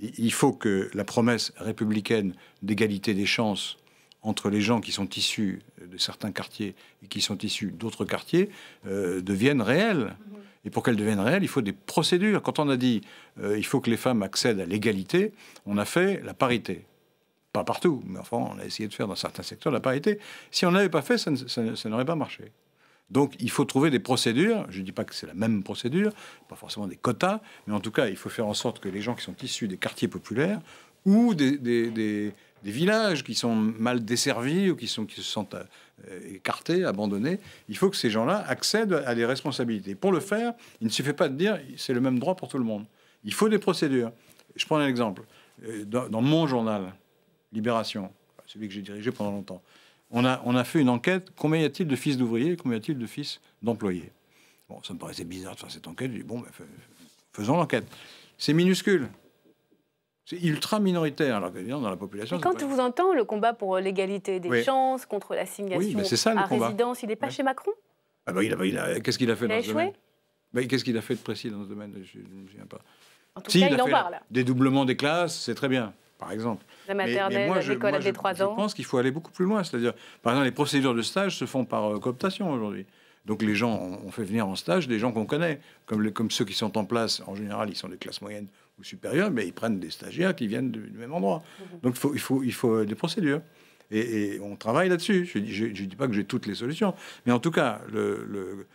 Il faut que la promesse républicaine d'égalité des chances entre les gens qui sont issus de certains quartiers et qui sont issus d'autres quartiers euh, devienne réelle. Mm-hmm. Et pour qu'elle devienne réelle, il faut des procédures. Quand on a dit il faut que les femmes accèdent à l'égalité, on a fait la parité partout, mais enfin, on a essayé de faire dans certains secteurs la parité. Si on n'avait l'avait pas fait, ça, n'aurait pas marché. Donc, il faut trouver des procédures. Je ne dis pas que c'est la même procédure, pas forcément des quotas, mais en tout cas, il faut faire en sorte que les gens qui sont issus des quartiers populaires ou des, villages qui sont mal desservis ou qui, sont, qui se sentent euh, écartés, abandonnés, il faut que ces gens-là accèdent à des responsabilités. Pour le faire, il ne suffit pas de dire c'est le même droit pour tout le monde. Il faut des procédures. Je prends un exemple. Euh, dans, dans mon journal, Libération, celui que j'ai dirigé pendant longtemps, on a, on a fait une enquête, combien y a-t-il de fils d'ouvriers, combien y a-t-il de fils d'employés Bon, ça me paraissait bizarre de faire cette enquête, bon, ben, faisons l'enquête. C'est minuscule. C'est ultra minoritaire, alors que dans la population... Mais quand tu vous entends, le combat pour euh, l'égalité des chances, contre la oui, la résidence, il n'est pas chez Macron ah ben, il a, il a, Qu'est-ce qu'il a fait dans Qu'est-ce qu'il a fait de précis dans ce domaine Je ne pas. En si, il, en fait parle. Dédoublement des classes, c'est très bien par exemple. La mais, moi, je, Je pense qu'il faut aller beaucoup plus loin. C'est-à-dire, par exemple, les procédures de stage se font par euh, cooptation aujourd'hui. Donc les gens, on fait venir en stage des gens qu'on connaît, comme, comme ceux qui sont en place. En général, ils sont des classes moyennes ou supérieures, mais ils prennent des stagiaires qui viennent du, même endroit. Mhm. Donc il faut, il faut, euh, des procédures. Et, on travaille là-dessus. Je ne dis pas que j'ai toutes les solutions, mais en tout cas, le, le,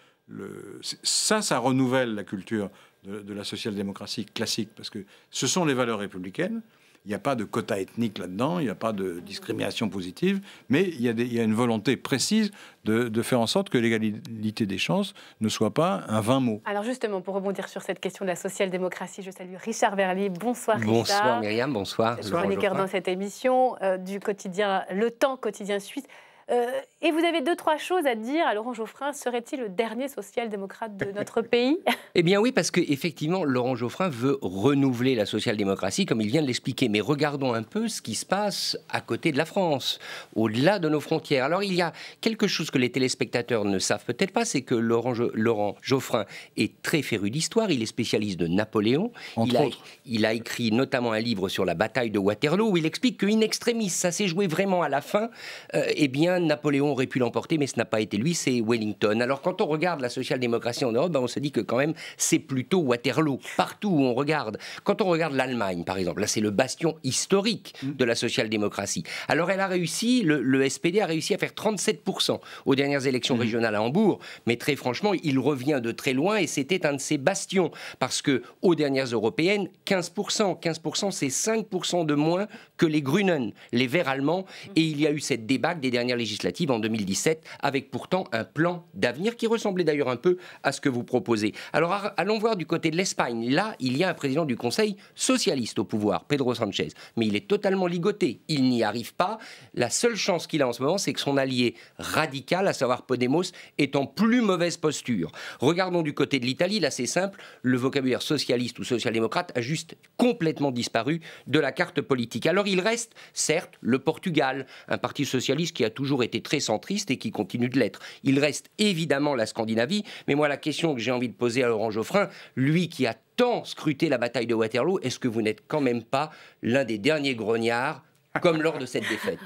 ça, ça renouvelle la culture de, de la social-démocratie classique, parce que ce sont les valeurs républicaines. Il n'y a pas de quota ethnique là-dedans, il n'y a pas de discrimination positive, mais il y a, une volonté précise de, faire en sorte que l'égalité des chances ne soit pas un vain mot. Alors justement, pour rebondir sur cette question de la social-démocratie, je salue Richard Verlier. Bonsoir, Richard. Bonsoir Myriam, bonsoir. dans cette émission euh, du quotidien Le Temps, quotidien suisse. Euh, et vous avez deux, trois choses à dire à Laurent Geoffrin. Serait-il le dernier social-démocrate de notre *laughs* pays Eh bien oui, parce qu'effectivement, Laurent Geoffrin veut renouveler la social-démocratie, comme il vient de l'expliquer. Mais regardons un peu ce qui se passe à côté de la France, au-delà de nos frontières. Alors il y a quelque chose que les téléspectateurs ne savent peut-être pas, c'est que Laurent, Laurent, Geoffrin est très féru d'histoire. Il est spécialiste de Napoléon. il, a, il a écrit notamment un livre sur la bataille de Waterloo, où il explique qu'une extrémiste, ça s'est joué vraiment à la fin. Euh, eh bien, Napoléon aurait pu l'emporter, mais ce n'a pas été lui, c'est Wellington. Alors quand on regarde la social-démocratie en Europe, ben, on se dit que quand même, c'est plutôt Waterloo. Partout où on regarde. Quand on regarde l'Allemagne, par exemple, là, c'est le bastion historique mm. de la social-démocratie. Alors elle a réussi, le, SPD a réussi à faire 37% aux dernières élections mm. régionales à Hambourg, mais très franchement, il revient de très loin et c'était un de ses bastions, parce que aux dernières européennes, 15%, 15% c'est 5% de moins que les Grünen, les Verts allemands, mm. et il y a eu cette débâcle des dernières législative en 2017, avec pourtant un plan d'avenir qui ressemblait d'ailleurs un peu à ce que vous proposez. Alors allons voir du côté de l'Espagne. Là, il y a un président du Conseil socialiste au pouvoir, Pedro Sanchez, mais il est totalement ligoté. Il n'y arrive pas. La seule chance qu'il a en ce moment, c'est que son allié radical, à savoir Podemos, est en plus mauvaise posture. Regardons du côté de l'Italie. Là, c'est simple. Le vocabulaire socialiste ou social-démocrate a juste complètement disparu de la carte politique. Alors il reste, certes, le Portugal, un parti socialiste qui a toujours été très centriste et qui continue de l'être. Il reste évidemment la Scandinavie, mais moi la question que j'ai envie de poser à Laurent Geoffrin, lui qui a tant scruté la bataille de Waterloo, est-ce que vous n'êtes quand même pas l'un des derniers grognards comme lors de cette défaite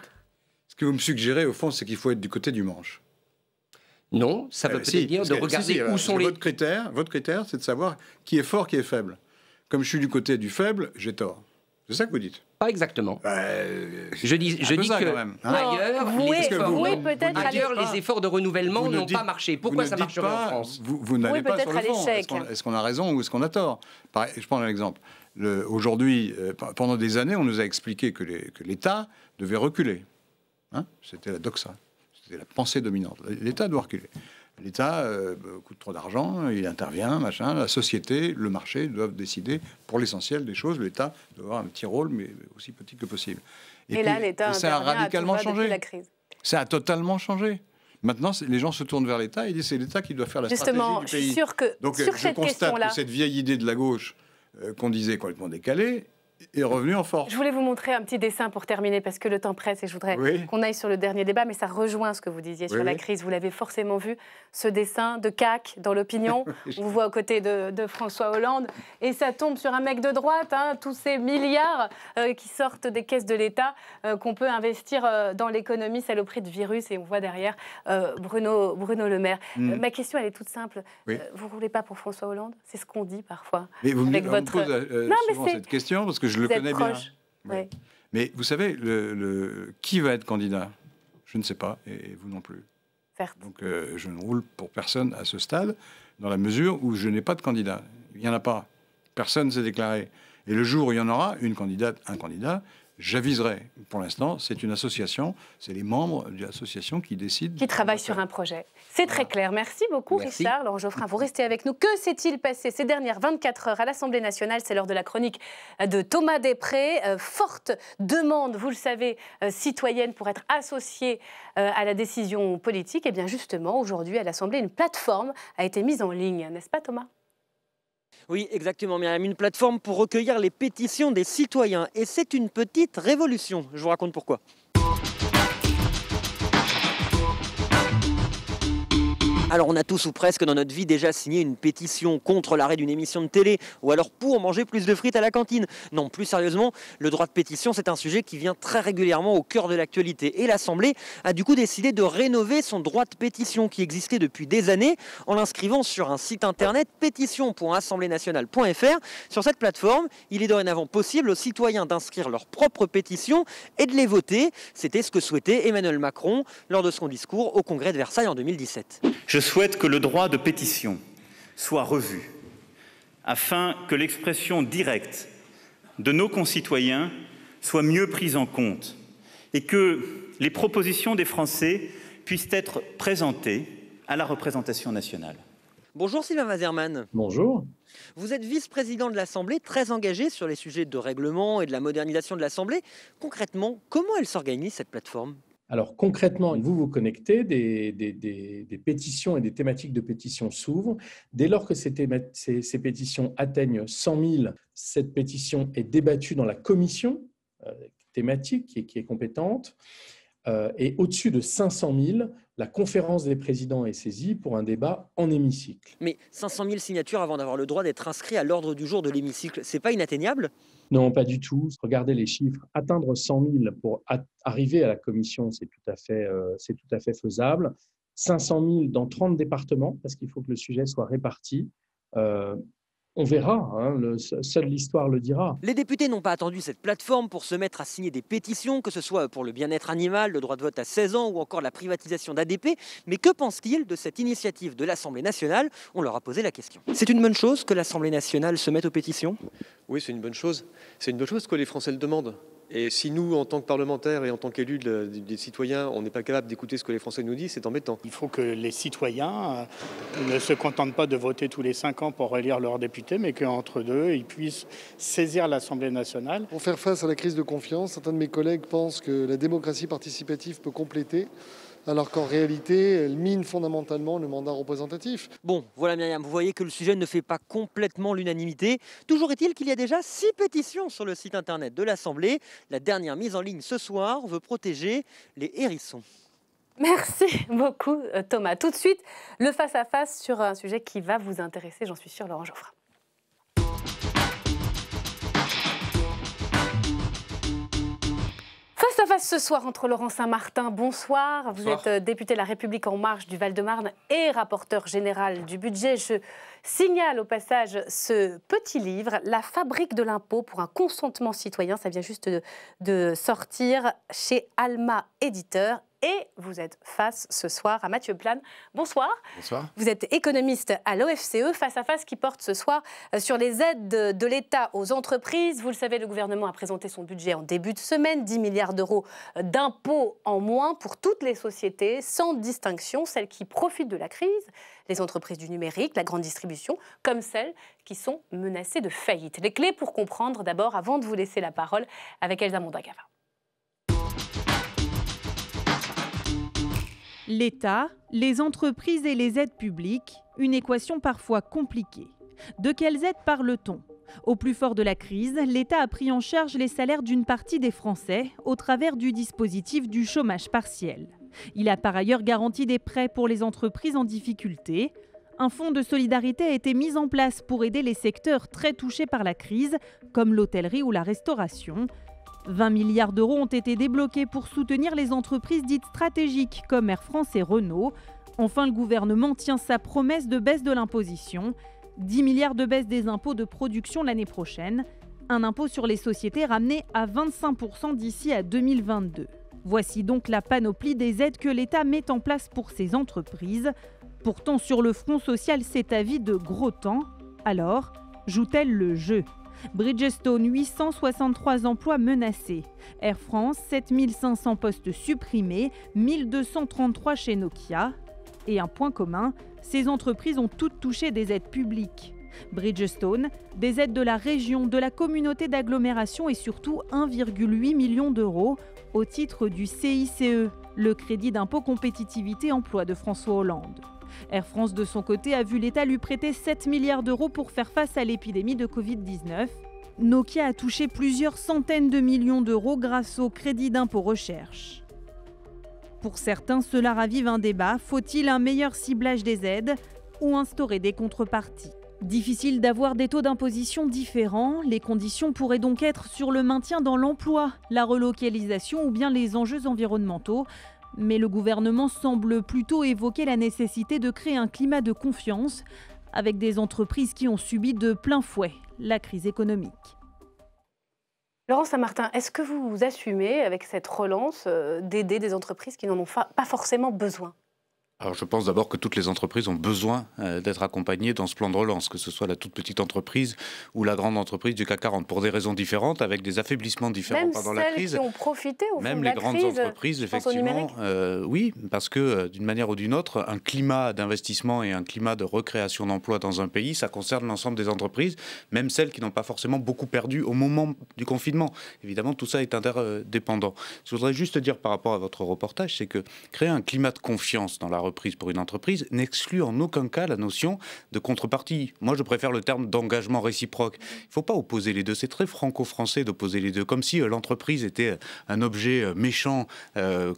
Ce que vous me suggérez au fond, c'est qu'il faut être du côté du manche. Non, ça eh veut ben, pas dire de regarder où euh, sont les... Votre critère, votre critère c'est de savoir qui est fort, qui est faible. Comme je suis du côté du faible, j'ai tort. C'est ça que vous dites pas exactement. Bah, euh, je dis, je dis que ailleurs, les efforts, de renouvellement n'ont pas marché. Pourquoi ça marche pas, en France Vous, vous pas sur le fond. Est-ce qu'on a raison ou est-ce qu'on a tort Pareil, Je prends un exemple. Aujourd'hui, euh, pendant des années, on nous a expliqué que l'État devait reculer. Hein. C'était la doxa. C'était la pensée dominante. L'État doit reculer. L'État euh, bah, coûte trop d'argent, il intervient, machin. La société, le marché doivent décider pour l'essentiel des choses. L'État doit avoir un petit rôle, mais aussi petit que possible. Et, là, l'État ça a radicalement changé. La crise. Ça a totalement changé. Maintenant, les gens se tournent vers l'État et disent c'est l'État qui doit faire la stratégie du pays. Justement, je suis sûr que sur je cette constate que cette vieille idée de la gauche euh, qu'on disait complètement décalée est revenu en force. Je voulais vous montrer un petit dessin pour terminer, parce que le temps presse et je voudrais qu'on aille sur le dernier débat, mais ça rejoint ce que vous disiez sur la crise. Vous l'avez forcément vu, ce dessin de CAC dans l'opinion. *laughs* on vous voit aux côtés de, François Hollande. Et ça tombe sur un mec de droite, hein, tous ces milliards euh, qui sortent des caisses de l'État, euh, qu'on peut investir euh, dans l'économie saloperie de virus. Et on voit derrière Bruno, Bruno Le Maire. Hmm. ma question, elle est toute simple. Vous ne roulez pas pour François Hollande C'est ce qu'on dit parfois. Mais vous avec me, votre... non, cette question, parce que je le connais bien. Mais vous savez, qui va être candidat Je ne sais pas, et vous non plus. Donc euh, je ne roule pour personne à ce stade, dans la mesure où je n'ai pas de candidat. Il n'y en a pas. Personne s'est déclaré. Et le jour où il y en aura, une candidate, un candidat, J'aviserai. Pour l'instant, c'est une association, c'est les membres de l'association qui décident. Qui travaillent sur un projet. C'est très clair. Merci beaucoup, Richard. Laurent Geoffrin, vous restez avec nous. Que s'est-il passé ces dernières 24 heures à l'Assemblée nationale C'est l'heure de la chronique euh, de Thomas Després. Euh, forte demande, vous le savez, euh, citoyenne pour être associée à la décision politique. Et eh bien justement, aujourd'hui, à l'Assemblée, une plateforme a été mise en ligne. N'est-ce pas, Thomas oui, exactement, Myriam. Une plateforme pour recueillir les pétitions des citoyens. Et c'est une petite révolution. Je vous raconte pourquoi. Alors on a tous ou presque dans notre vie déjà signé une pétition contre l'arrêt d'une émission de télé, ou alors pour manger plus de frites à la cantine. Non, plus sérieusement, le droit de pétition, c'est un sujet qui vient très régulièrement au cœur de l'actualité. Et l'Assemblée a du coup décidé de rénover son droit de pétition qui existait depuis des années en l'inscrivant sur un site internet pétitionassemblée Sur cette plateforme, il est dorénavant possible aux citoyens d'inscrire leur propre pétition et de les voter. C'était ce que souhaitait Emmanuel Macron lors de son discours au Congrès de Versailles en 2017. Je souhaite que le droit de pétition soit revu afin que l'expression directe de nos concitoyens soit mieux prise en compte et que les propositions des Français puissent être présentées à la représentation nationale. Bonjour Sylvain Wazerman. Bonjour. Vous êtes vice-président de l'Assemblée, très engagé sur les sujets de règlement et de la modernisation de l'Assemblée. Concrètement, comment elle s'organise cette plateforme alors concrètement, vous vous connectez, des, pétitions et des thématiques de pétitions s'ouvrent. Dès lors que ces, pétitions atteignent 100 000, cette pétition est débattue dans la commission euh, thématique qui est, compétente. Euh, et au-dessus de 500 000, la conférence des présidents est saisie pour un débat en hémicycle. Mais 500 000 signatures avant d'avoir le droit d'être inscrit à l'ordre du jour de l'hémicycle, c'est pas inatteignable non, pas du tout. Regardez les chiffres. Atteindre 100 000 pour arriver à la commission, c'est tout, à fait, euh, c'est tout à fait faisable. 500 000 dans 30 départements, parce qu'il faut que le sujet soit réparti. Euh, on verra, hein, seule l'histoire le dira. Les députés n'ont pas attendu cette plateforme pour se mettre à signer des pétitions, que ce soit pour le bien-être animal, le droit de vote à 16 ans ou encore la privatisation d'ADP. Mais que pensent-ils de cette initiative de l'Assemblée nationale On leur a posé la question. C'est une bonne chose que l'Assemblée nationale se mette aux pétitions Oui, c'est une bonne chose. C'est une bonne chose que les Français le demandent. Et si nous, en tant que parlementaires et en tant qu'élus des citoyens, on n'est pas capable d'écouter ce que les Français nous disent, c'est embêtant. Il faut que les citoyens euh, ne se contentent pas de voter tous les cinq ans pour élire leurs députés, mais qu'entre deux, ils puissent saisir l'Assemblée nationale. Pour faire face à la crise de confiance, certains de mes collègues pensent que la démocratie participative peut compléter alors qu'en réalité, elle mine fondamentalement le mandat représentatif. Bon, voilà Myriam, vous voyez que le sujet ne fait pas complètement l'unanimité. Toujours est-il qu'il y a déjà six pétitions sur le site internet de l'Assemblée. La dernière mise en ligne ce soir veut protéger les hérissons. Merci *laughs* beaucoup euh, Thomas. Tout de suite, le face-à-face sur un sujet qui va vous intéresser, j'en suis sûr, Laurent Geoffrin. passe ce soir entre Laurent Saint-Martin Bonsoir. Vous êtes euh, député de La République en marche du Val-de-Marne et rapporteur général du budget. Je signale au passage ce petit livre, La fabrique de l'impôt pour un consentement citoyen. Ça vient juste de, de sortir chez Alma Éditeur et vous êtes face ce soir à Mathieu Plane. Bonsoir. Bonsoir. Vous êtes économiste à l'OFCE, face à face qui porte ce soir euh, sur les aides de, l'État aux entreprises. Vous le savez, le gouvernement a présenté son budget en début de semaine, 10 milliards d'euros d'impôts en moins pour toutes les sociétés, sans distinction, celles qui profitent de la crise, les entreprises du numérique, la grande distribution, comme celles qui sont menacées de faillite. Les clés pour comprendre d'abord, avant de vous laisser la parole, avec Elsa Mondagava. L'État, les entreprises et les aides publiques, une équation parfois compliquée. De quelles aides parle-t-on Au plus fort de la crise, l'État a pris en charge les salaires d'une partie des Français au travers du dispositif du chômage partiel. Il a par ailleurs garanti des prêts pour les entreprises en difficulté. Un fonds de solidarité a été mis en place pour aider les secteurs très touchés par la crise, comme l'hôtellerie ou la restauration. 20 milliards d'euros ont été débloqués pour soutenir les entreprises dites stratégiques comme Air France et Renault. Enfin, le gouvernement tient sa promesse de baisse de l'imposition. 10 milliards de baisse des impôts de production l'année prochaine. Un impôt sur les sociétés ramené à 25% d'ici à 2022. Voici donc la panoplie des aides que l'État met en place pour ces entreprises. Pourtant, sur le front social, c'est à vie de gros temps. Alors, joue-t-elle le jeu Bridgestone, 863 emplois menacés. Air France, 7500 postes supprimés, 1233 chez Nokia. Et un point commun, ces entreprises ont toutes touché des aides publiques. Bridgestone, des aides de la région, de la communauté d'agglomération et surtout 1,8 million d'euros au titre du CICE, le crédit d'impôt compétitivité emploi de François Hollande. Air France, de son côté, a vu l'État lui prêter 7 milliards d'euros pour faire face à l'épidémie de Covid-19. Nokia a touché plusieurs centaines de millions d'euros grâce au crédit d'impôt recherche. Pour certains, cela ravive un débat. Faut-il un meilleur ciblage des aides ou instaurer des contreparties Difficile d'avoir des taux d'imposition différents, les conditions pourraient donc être sur le maintien dans l'emploi, la relocalisation ou bien les enjeux environnementaux. Mais le gouvernement semble plutôt évoquer la nécessité de créer un climat de confiance avec des entreprises qui ont subi de plein fouet la crise économique. Laurent Saint-Martin, est-ce que vous assumez avec cette relance euh, d'aider des entreprises qui n'en ont pas forcément besoin alors je pense d'abord que toutes les entreprises ont besoin euh, d'être accompagnées dans ce plan de relance, que ce soit la toute petite entreprise ou la grande entreprise du CAC 40, pour des raisons différentes, avec des affaiblissements différents pendant la crise. Même Qui ont profité au Même les grandes entreprises, effectivement, euh, oui, parce que euh, d'une manière ou d'une autre, un climat d'investissement et un climat de recréation d'emplois dans un pays, ça concerne l'ensemble des entreprises, même celles qui n'ont pas forcément beaucoup perdu au moment du confinement. Évidemment, tout ça est interdépendant. Ce que je voudrais juste dire par rapport à votre reportage, c'est que créer un climat de confiance dans la reprise pour une entreprise n'exclut en aucun cas la notion de contrepartie. Moi, je préfère le terme d'engagement réciproque. Il ne faut pas opposer les deux. C'est très franco-français d'opposer les deux, comme si euh, l'entreprise était euh, un objet euh, méchant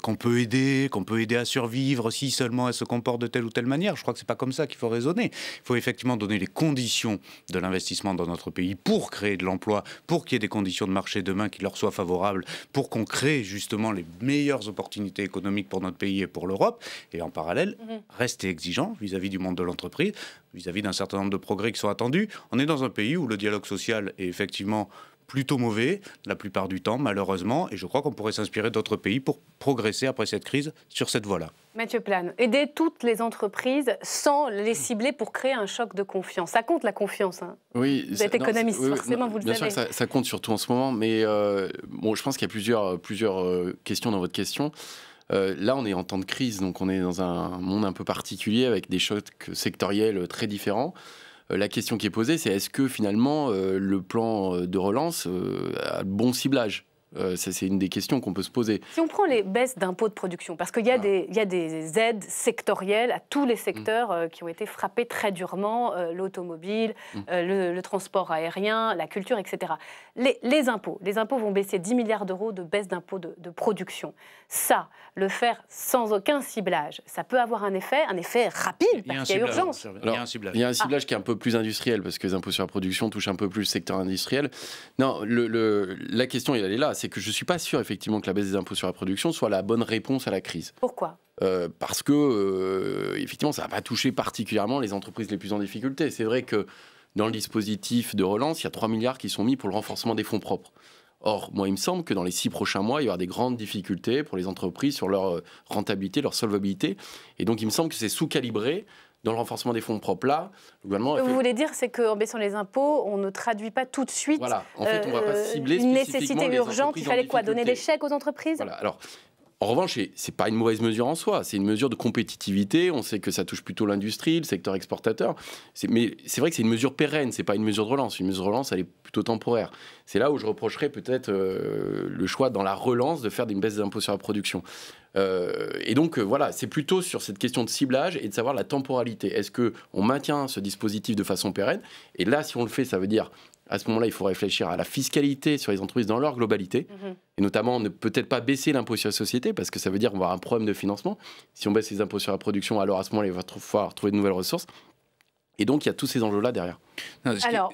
qu'on peut aider, qu'on peut aider à survivre si seulement elle se comporte de telle ou telle manière. Je crois que c'est pas comme ça qu'il faut raisonner. Il faut effectivement donner les conditions de l'investissement dans notre pays pour créer de l'emploi, pour qu'il y ait des conditions de marché demain qui leur soient favorables, pour qu'on crée justement les meilleures opportunités économiques pour notre pays et pour l'Europe. Et en parallèle Mhm. restez exigeant vis-à-vis du monde de l'entreprise, vis-à-vis d'un certain nombre de progrès qui sont attendus. On est dans un pays où le dialogue social est effectivement plutôt mauvais la plupart du temps, malheureusement, et je crois qu'on pourrait s'inspirer d'autres pays pour progresser après cette crise sur cette voie-là. Mathieu Plane, aider toutes les entreprises sans les cibler pour créer un choc de confiance. Ça compte la confiance. Hein. Oui, vous êtes économiste, forcément, vous le bien Sûr que ça, compte surtout en ce moment, mais euh, bon, je pense qu'il y a plusieurs, euh, plusieurs euh, questions dans votre question. Euh, là, on est en temps de crise, donc on est dans un monde un peu particulier avec des chocs sectoriels très différents. Euh, la question qui est posée, c'est est-ce que finalement euh, le plan de relance a le bon ciblage euh, c'est une des questions qu'on peut se poser. Si on prend les baisses d'impôts de production, parce qu'il y, a des aides sectorielles à tous les secteurs euh, qui ont été frappés très durement, euh, l'automobile, mm. le, transport aérien, la culture, etc. Les, impôts, les impôts vont baisser 10 milliards d'euros de baisse d'impôts de, production. Ça, le faire sans aucun ciblage, ça peut avoir un effet, un effet rapide, parce qu'il urgence. il y a un ciblage, ah. a un ciblage qui est un peu plus industriel, parce que les impôts sur la production touchent un peu plus le secteur industriel. Non, la question, elle est là c'est que je ne suis pas sûr effectivement que la baisse des impôts sur la production soit la bonne réponse à la crise. Pourquoi euh, parce que, euh, effectivement, ça n'a pas touché particulièrement les entreprises les plus en difficulté. C'est vrai que dans le dispositif de relance, il y a 3 milliards qui sont mis pour le renforcement des fonds propres. Or, moi, il me semble que dans les six prochains mois, il y aura des grandes difficultés pour les entreprises sur leur euh, rentabilité, leur solvabilité. Et donc, il me semble que c'est sous-calibré dans le renforcement des fonds propres là, le gouvernement. Ce que vous voulez dire, c'est qu'en baissant les impôts, on ne traduit pas tout de suite. Voilà. En fait, on va pas euh, cibler une nécessité urgente. Il fallait quoi Donner des chèques aux entreprises Alors, en revanche, c'est pas une mauvaise mesure en soi, c'est une mesure de compétitivité. On sait que ça touche plutôt l'industrie, le secteur exportateur. Mais c'est vrai que c'est une mesure pérenne, c'est pas une mesure de relance. Une mesure de relance, elle est plutôt temporaire. C'est là où je reprocherais peut-être euh, le choix dans la relance de faire une baisse impôts sur la production. Euh, et donc euh, voilà, c'est plutôt sur cette question de ciblage et de savoir la temporalité. Est-ce que on maintient ce dispositif de façon pérenne Et là, si on le fait, ça veut dire à ce moment-là, il faut réfléchir à la fiscalité sur les entreprises dans leur globalité, mhm. et notamment ne peut-être pas baisser l'impôt sur la société, parce que ça veut dire qu'on va avoir un problème de financement. Si on baisse les impôts sur la production, alors à ce moment-là, il va falloir trouver de nouvelles ressources. Et donc, il y a tous ces enjeux-là derrière. alors,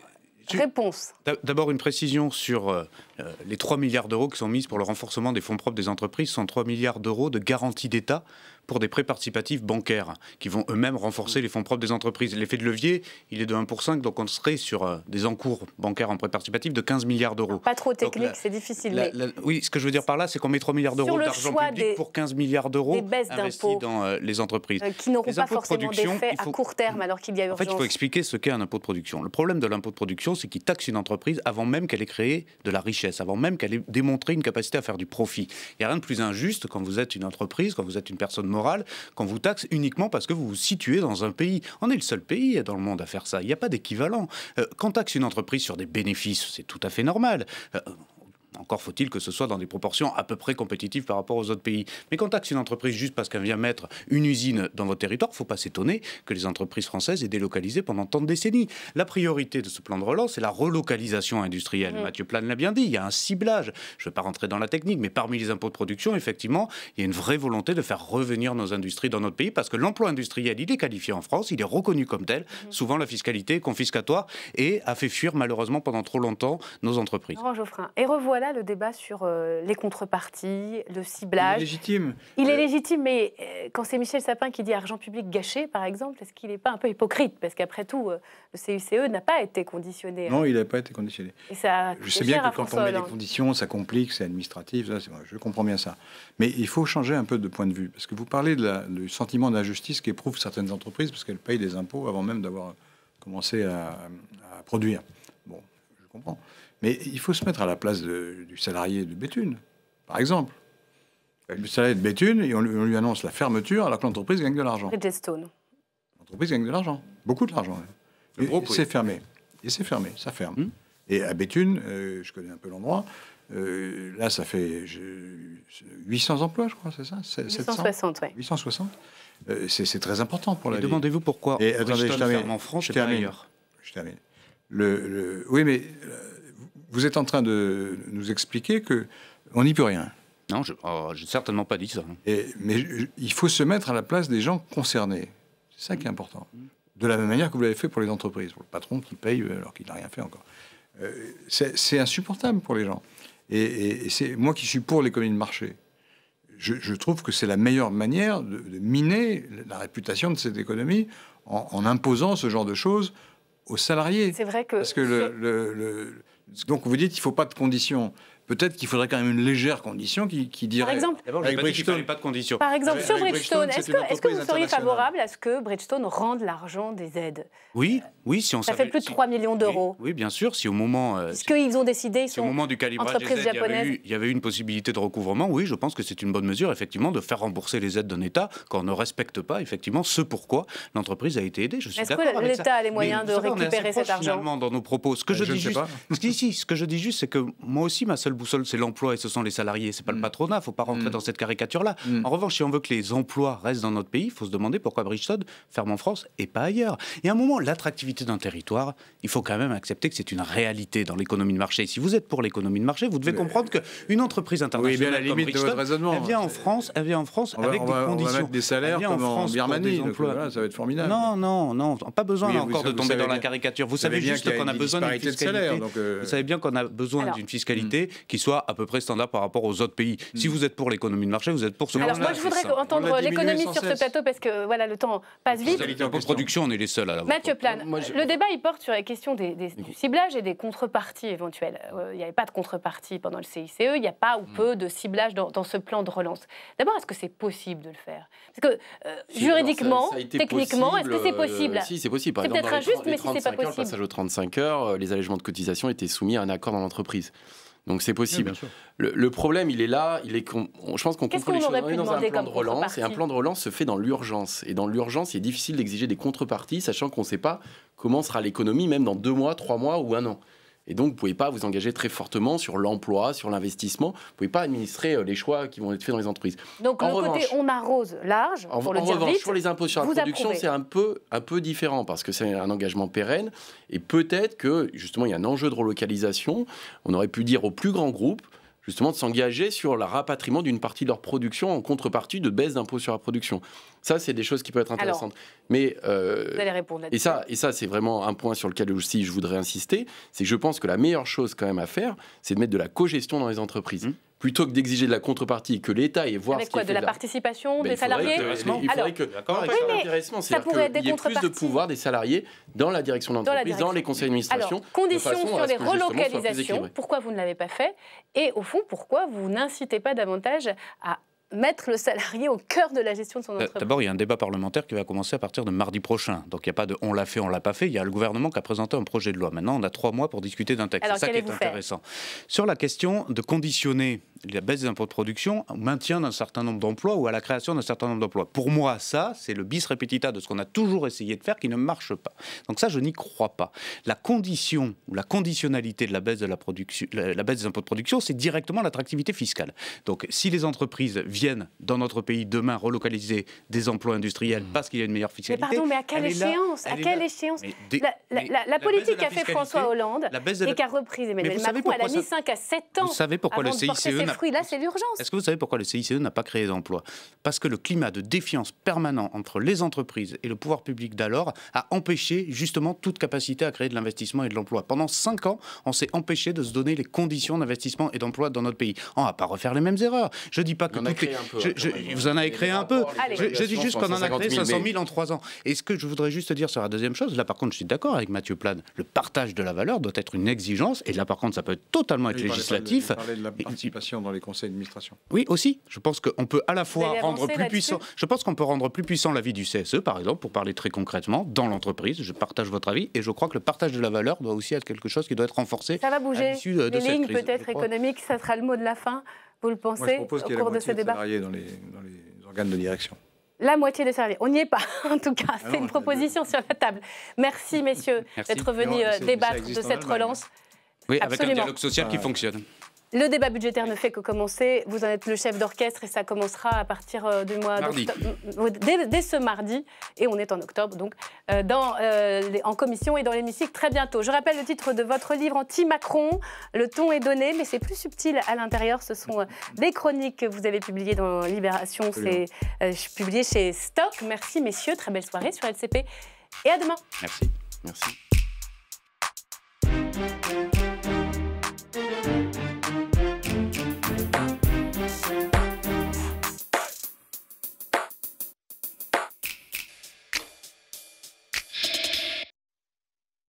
Réponse. D'abord, une précision sur euh, euh, les 3 milliards d'euros qui sont mis pour le renforcement des fonds propres des entreprises. Ce sont 3 milliards d'euros de garantie d'État pour des prêts participatifs bancaires qui vont eux-mêmes renforcer les fonds propres des entreprises. L'effet de levier, il est de 1%, donc on serait sur euh, des encours bancaires en prêts participatifs de 15 milliards d'euros. Pas trop technique, c'est difficile. oui, ce que je veux dire par là, c'est qu'on met 3 milliards d'euros d'argent public pour 15 milliards d'euros investis dans euh, les entreprises. Euh, qui n'auront pas forcément d'effet à court terme alors qu'il y a urgence. En fait, il faut expliquer ce qu'est un impôt de production. Le problème de l'impôt de production, c'est qu'il taxe une entreprise avant même qu'elle ait créé de la richesse, avant même qu'elle ait démontré une capacité à faire du profit. Il n'y a rien de plus injuste quand vous êtes une entreprise, quand vous êtes une personne morale quand vous taxe uniquement parce que vous vous situez dans un pays. On est le seul pays dans le monde à faire ça. Il n'y a pas d'équivalent. Euh, quand taxe une entreprise sur des bénéfices, c'est tout à fait normal. Euh, encore faut-il que ce soit dans des proportions à peu près compétitives par rapport aux autres pays. Mais quand taxe une entreprise juste parce qu'elle vient mettre une usine dans votre territoire, il ne faut pas s'étonner que les entreprises françaises aient délocalisé pendant tant de décennies. La priorité de ce plan de relance, c'est la relocalisation industrielle. Mmh. Mathieu Plane l'a bien dit, il y a un ciblage. Je ne vais pas rentrer dans la technique, mais parmi les impôts de production, effectivement, il y a une vraie volonté de faire revenir nos industries dans notre pays parce que l'emploi industriel, il est qualifié en France, il est reconnu comme tel. Mmh. Souvent, la fiscalité est confiscatoire et a fait fuir malheureusement pendant trop longtemps nos entreprises. Et revoilà le débat sur euh, les contreparties, le ciblage. Il est légitime. Il est euh, légitime, mais euh, quand c'est Michel Sapin qui dit argent public gâché, par exemple, est-ce qu'il n'est pas un peu hypocrite Parce qu'après tout, le CUCE n'a pas été conditionné. Hein. Non, il n'a pas été conditionné. je sais bien que quand on met des conditions, ça complique, c'est administratif, je comprends bien ça. Mais il faut changer un peu de point de vue, parce que vous parlez de du sentiment d'injustice qu'éprouvent certaines entreprises, parce qu'elles payent des impôts avant même d'avoir commencé à, à produire. Bon, je comprends. Mais il faut se mettre à la place du salarié de Béthune, par exemple. Le salarié de Béthune, et on lui, annonce la fermeture alors que l'entreprise gagne de l'argent. Bridgestone. L'entreprise gagne de l'argent, beaucoup de l'argent. C'est fermé. Et c'est fermé, ça ferme. Hmm. Et à Béthune, euh, je connais un peu l'endroit, euh, là, ça fait 800 emplois, je crois, c'est ça 860, oui. 860. Euh, c'est très important pour la Demandez-vous pourquoi Et attendez, je termine. en France, je termine. Je termine. le, oui, mais vous êtes en train de nous expliquer que on n'y peut rien. Non, je oh, n'ai certainement pas dit ça. Et, mais il faut se mettre à la place des gens concernés. C'est ça qui est important. De la même manière que vous l'avez fait pour les entreprises, pour le patron qui paye euh, alors qu'il n'a rien fait encore. Euh, c'est insupportable pour les gens. Et, c'est moi qui suis pour l'économie de marché. Je, trouve que c'est la meilleure manière de, miner la réputation de cette économie en, imposant ce genre de choses aux salariés. C'est vrai que. Parce que le donc vous dites qu'il ne faut pas de conditions peut-être qu'il faudrait quand même une légère condition qui, qui dirait. Par exemple, pas de condition. Par exemple, sur Bridgestone, est-ce que, vous seriez favorable à ce que Bridgestone rende l'argent des aides Oui, oui, si on ça fait plus de 3 millions d'euros. Oui, bien sûr, si au moment. Ce euh, qu'ils ont décidé, ils au moment du calibrage il y, avait une possibilité de recouvrement. Oui, je pense que c'est une bonne mesure, effectivement, de faire rembourser les aides d'un État quand on ne respecte pas, effectivement, ce pourquoi l'entreprise a été aidée. Je suis Est-ce que l'État a les moyens de récupérer cet argent Dans nos propos, ce que euh, je dis juste, ce que je dis juste, c'est que moi aussi, ma seule boussole, c'est l'emploi et ce sont les salariés, c'est pas le mm. patronat, Il ne faut pas rentrer mm. dans cette caricature-là. Mm. En revanche, si on veut que les emplois restent dans notre pays, il faut se demander pourquoi Bridgestone ferme en France et pas ailleurs. Et à un moment, l'attractivité d'un territoire, il faut quand même accepter que c'est une réalité dans l'économie de marché. Si vous êtes pour l'économie de marché, vous devez comprendre qu'une entreprise internationale oui, bien la limite de votre raisonnement. elle vient en France, elle vient en France avec des conditions. des salaires comme en, France en Birmanie, ça va être formidable. Non, non, non, pas besoin encore de tomber dans la caricature. Vous, vous savez juste qu'on a besoin d'une fiscalité. Euh- vous savez bien qu'on a besoin d'une fiscalité hmm qui soit à peu près standard par rapport aux autres pays. Si hmm. vous êtes pour l'économie de marché, vous êtes pour ce Alors moi, je voudrais entendre l'économie sur ce plateau parce que voilà, le temps passe vite. En production, on est les seuls à Mathieu Plane, le débat il porte sur la question des, du ciblage et des contreparties éventuelles. Euh, il n'y avait pas de contrepartie pendant le CICE, il n'y a pas ou hmm. peu de ciblage dans, ce plan de relance. D'abord, est-ce que c'est possible de le faire Parce que euh, juridiquement, techniquement, est-ce que c'est possible euh, Si, c'est possible. C'est peut-être injuste, mais si c'est pas possible. le 35 heures, les allégements de cotisation étaient soumis à un accord dans l'entreprise. Donc c'est possible. le, problème, il est là. Il est je pense qu'on contrôle les choses. dans un plan de relance et un plan de relance se fait dans l'urgence. Et dans l'urgence, il est difficile d'exiger des contreparties, sachant qu'on ne sait pas comment sera l'économie, même dans deux mois, trois mois ou un an. Et donc, vous ne pouvez pas vous engager très fortement sur l'emploi, sur l'investissement. Vous ne pouvez pas administrer euh, les choix qui vont être faits dans les entreprises. Donc, en revanche, côté on arrose large, en, pour en revanche, sur les impôts sur la production, c'est un peu, un peu différent parce que c'est un engagement pérenne. Et peut-être que, justement, il y a un enjeu de relocalisation. On aurait pu dire aux plus grands groupes, justement de s'engager sur le rapatriement d'une partie de leur production en contrepartie de baisse d'impôts sur la production. Ça, c'est des choses qui peuvent être intéressantes. Mais euh, et ça, et ça, c'est vraiment un point sur lequel aussi je voudrais insister, c'est que je pense que la meilleure chose quand même à faire, c'est de mettre de la cogestion dans les entreprises. Mmh plutôt que d'exiger de la contrepartie que l'État ait voir ce de la, participation ben, des salariés Il faudrait que des qu'il y ait plus de pouvoir des salariés dans la direction de l'entreprise, dans, dans, les conseils d'administration. conditions sur les relocalisations, pourquoi vous ne l'avez pas fait Et au fond, pourquoi vous n'incitez pas davantage à mettre le salarié au cœur de la gestion de son euh, entreprise. D'abord, il y a un débat parlementaire qui va commencer à partir de mardi prochain. Donc il n'y a pas de on l'a fait, on l'a pas fait. Il y a le gouvernement qui a présenté un projet de loi. Maintenant, on a trois mois pour discuter d'un texte. C'est ça qui est intéressant. Sur la question de conditionner la baisse des impôts de production au maintien d'un certain nombre d'emplois ou à la création d'un certain nombre d'emplois. Pour moi, ça, c'est le bis repetita de ce qu'on a toujours essayé de faire qui ne marche pas. Donc ça, je n'y crois pas. La condition ou la conditionnalité de la baisse, de la production, la, baisse des impôts de production, c'est directement l'attractivité fiscale. Donc si les entreprises viennent dans notre pays demain relocaliser des emplois industriels mmh. parce qu'il y a une meilleure fiscalité... Mais pardon, mais à quelle échéance À quelle échéance la, politique qu'a fait François Hollande et qu'a reprise Emmanuel Macron, elle a mis 5 à 7 ans Vous savez pourquoi le CICE e n'a oui, Là, c'est l'urgence. Est-ce que vous savez pourquoi le CICE n'a pas créé d'emploi Parce que le climat de défiance permanent entre les entreprises et le pouvoir public d'alors a empêché justement toute capacité à créer de l'investissement et de l'emploi. Pendant cinq ans, on s'est empêché de se donner les conditions d'investissement et d'emploi dans notre pays. On oh, ne va pas refaire les mêmes erreurs. Je dis pas que hein, hein. vous en avez créé un peu. Je, dis juste qu'on en a créé 500 000 en trois ans. Et ce que je voudrais juste dire sur la deuxième chose, là par contre, je suis d'accord avec Mathieu Plane. Le partage de la valeur doit être une exigence. Et là par contre, ça peut totalement être législatif. la participation dans les conseils d'administration. Oui, aussi. Je pense qu'on peut à la fois rendre plus puissant. Je pense qu'on peut rendre plus puissant l'avis du CSE, par exemple, pour parler très concrètement, dans l'entreprise. Je partage votre avis et je crois que le partage de la valeur doit aussi être quelque chose qui doit être renforcé. Ça va bouger. À euh, les lignes peut-être économiques, ça sera le mot de la fin. Vous le pensez au cours de ce débat dans les, dans les organes de direction. La moitié des salariés. On n'y est pas, *laughs* en tout cas. Ah c'est une proposition sur la table. Merci, messieurs, d'être venus euh, débattre de cette hein. relance. Oui, avec un dialogue social qui fonctionne. Le débat budgétaire ne fait que commencer. Vous en êtes le chef d'orchestre et ça commencera à partir euh, du mois d'octobre. Euh, euh, dès, ce mardi. Et on est en octobre, donc, en commission et dans l'hémicycle très bientôt. Je rappelle le titre de votre livre Anti-Macron. Le ton est donné, mais c'est plus subtil à l'intérieur. Ce sont des chroniques que vous avez publiées dans Libération. C'est publié chez Stock. Merci, messieurs. Très belle soirée sur LCP. Et à demain. Merci. Merci.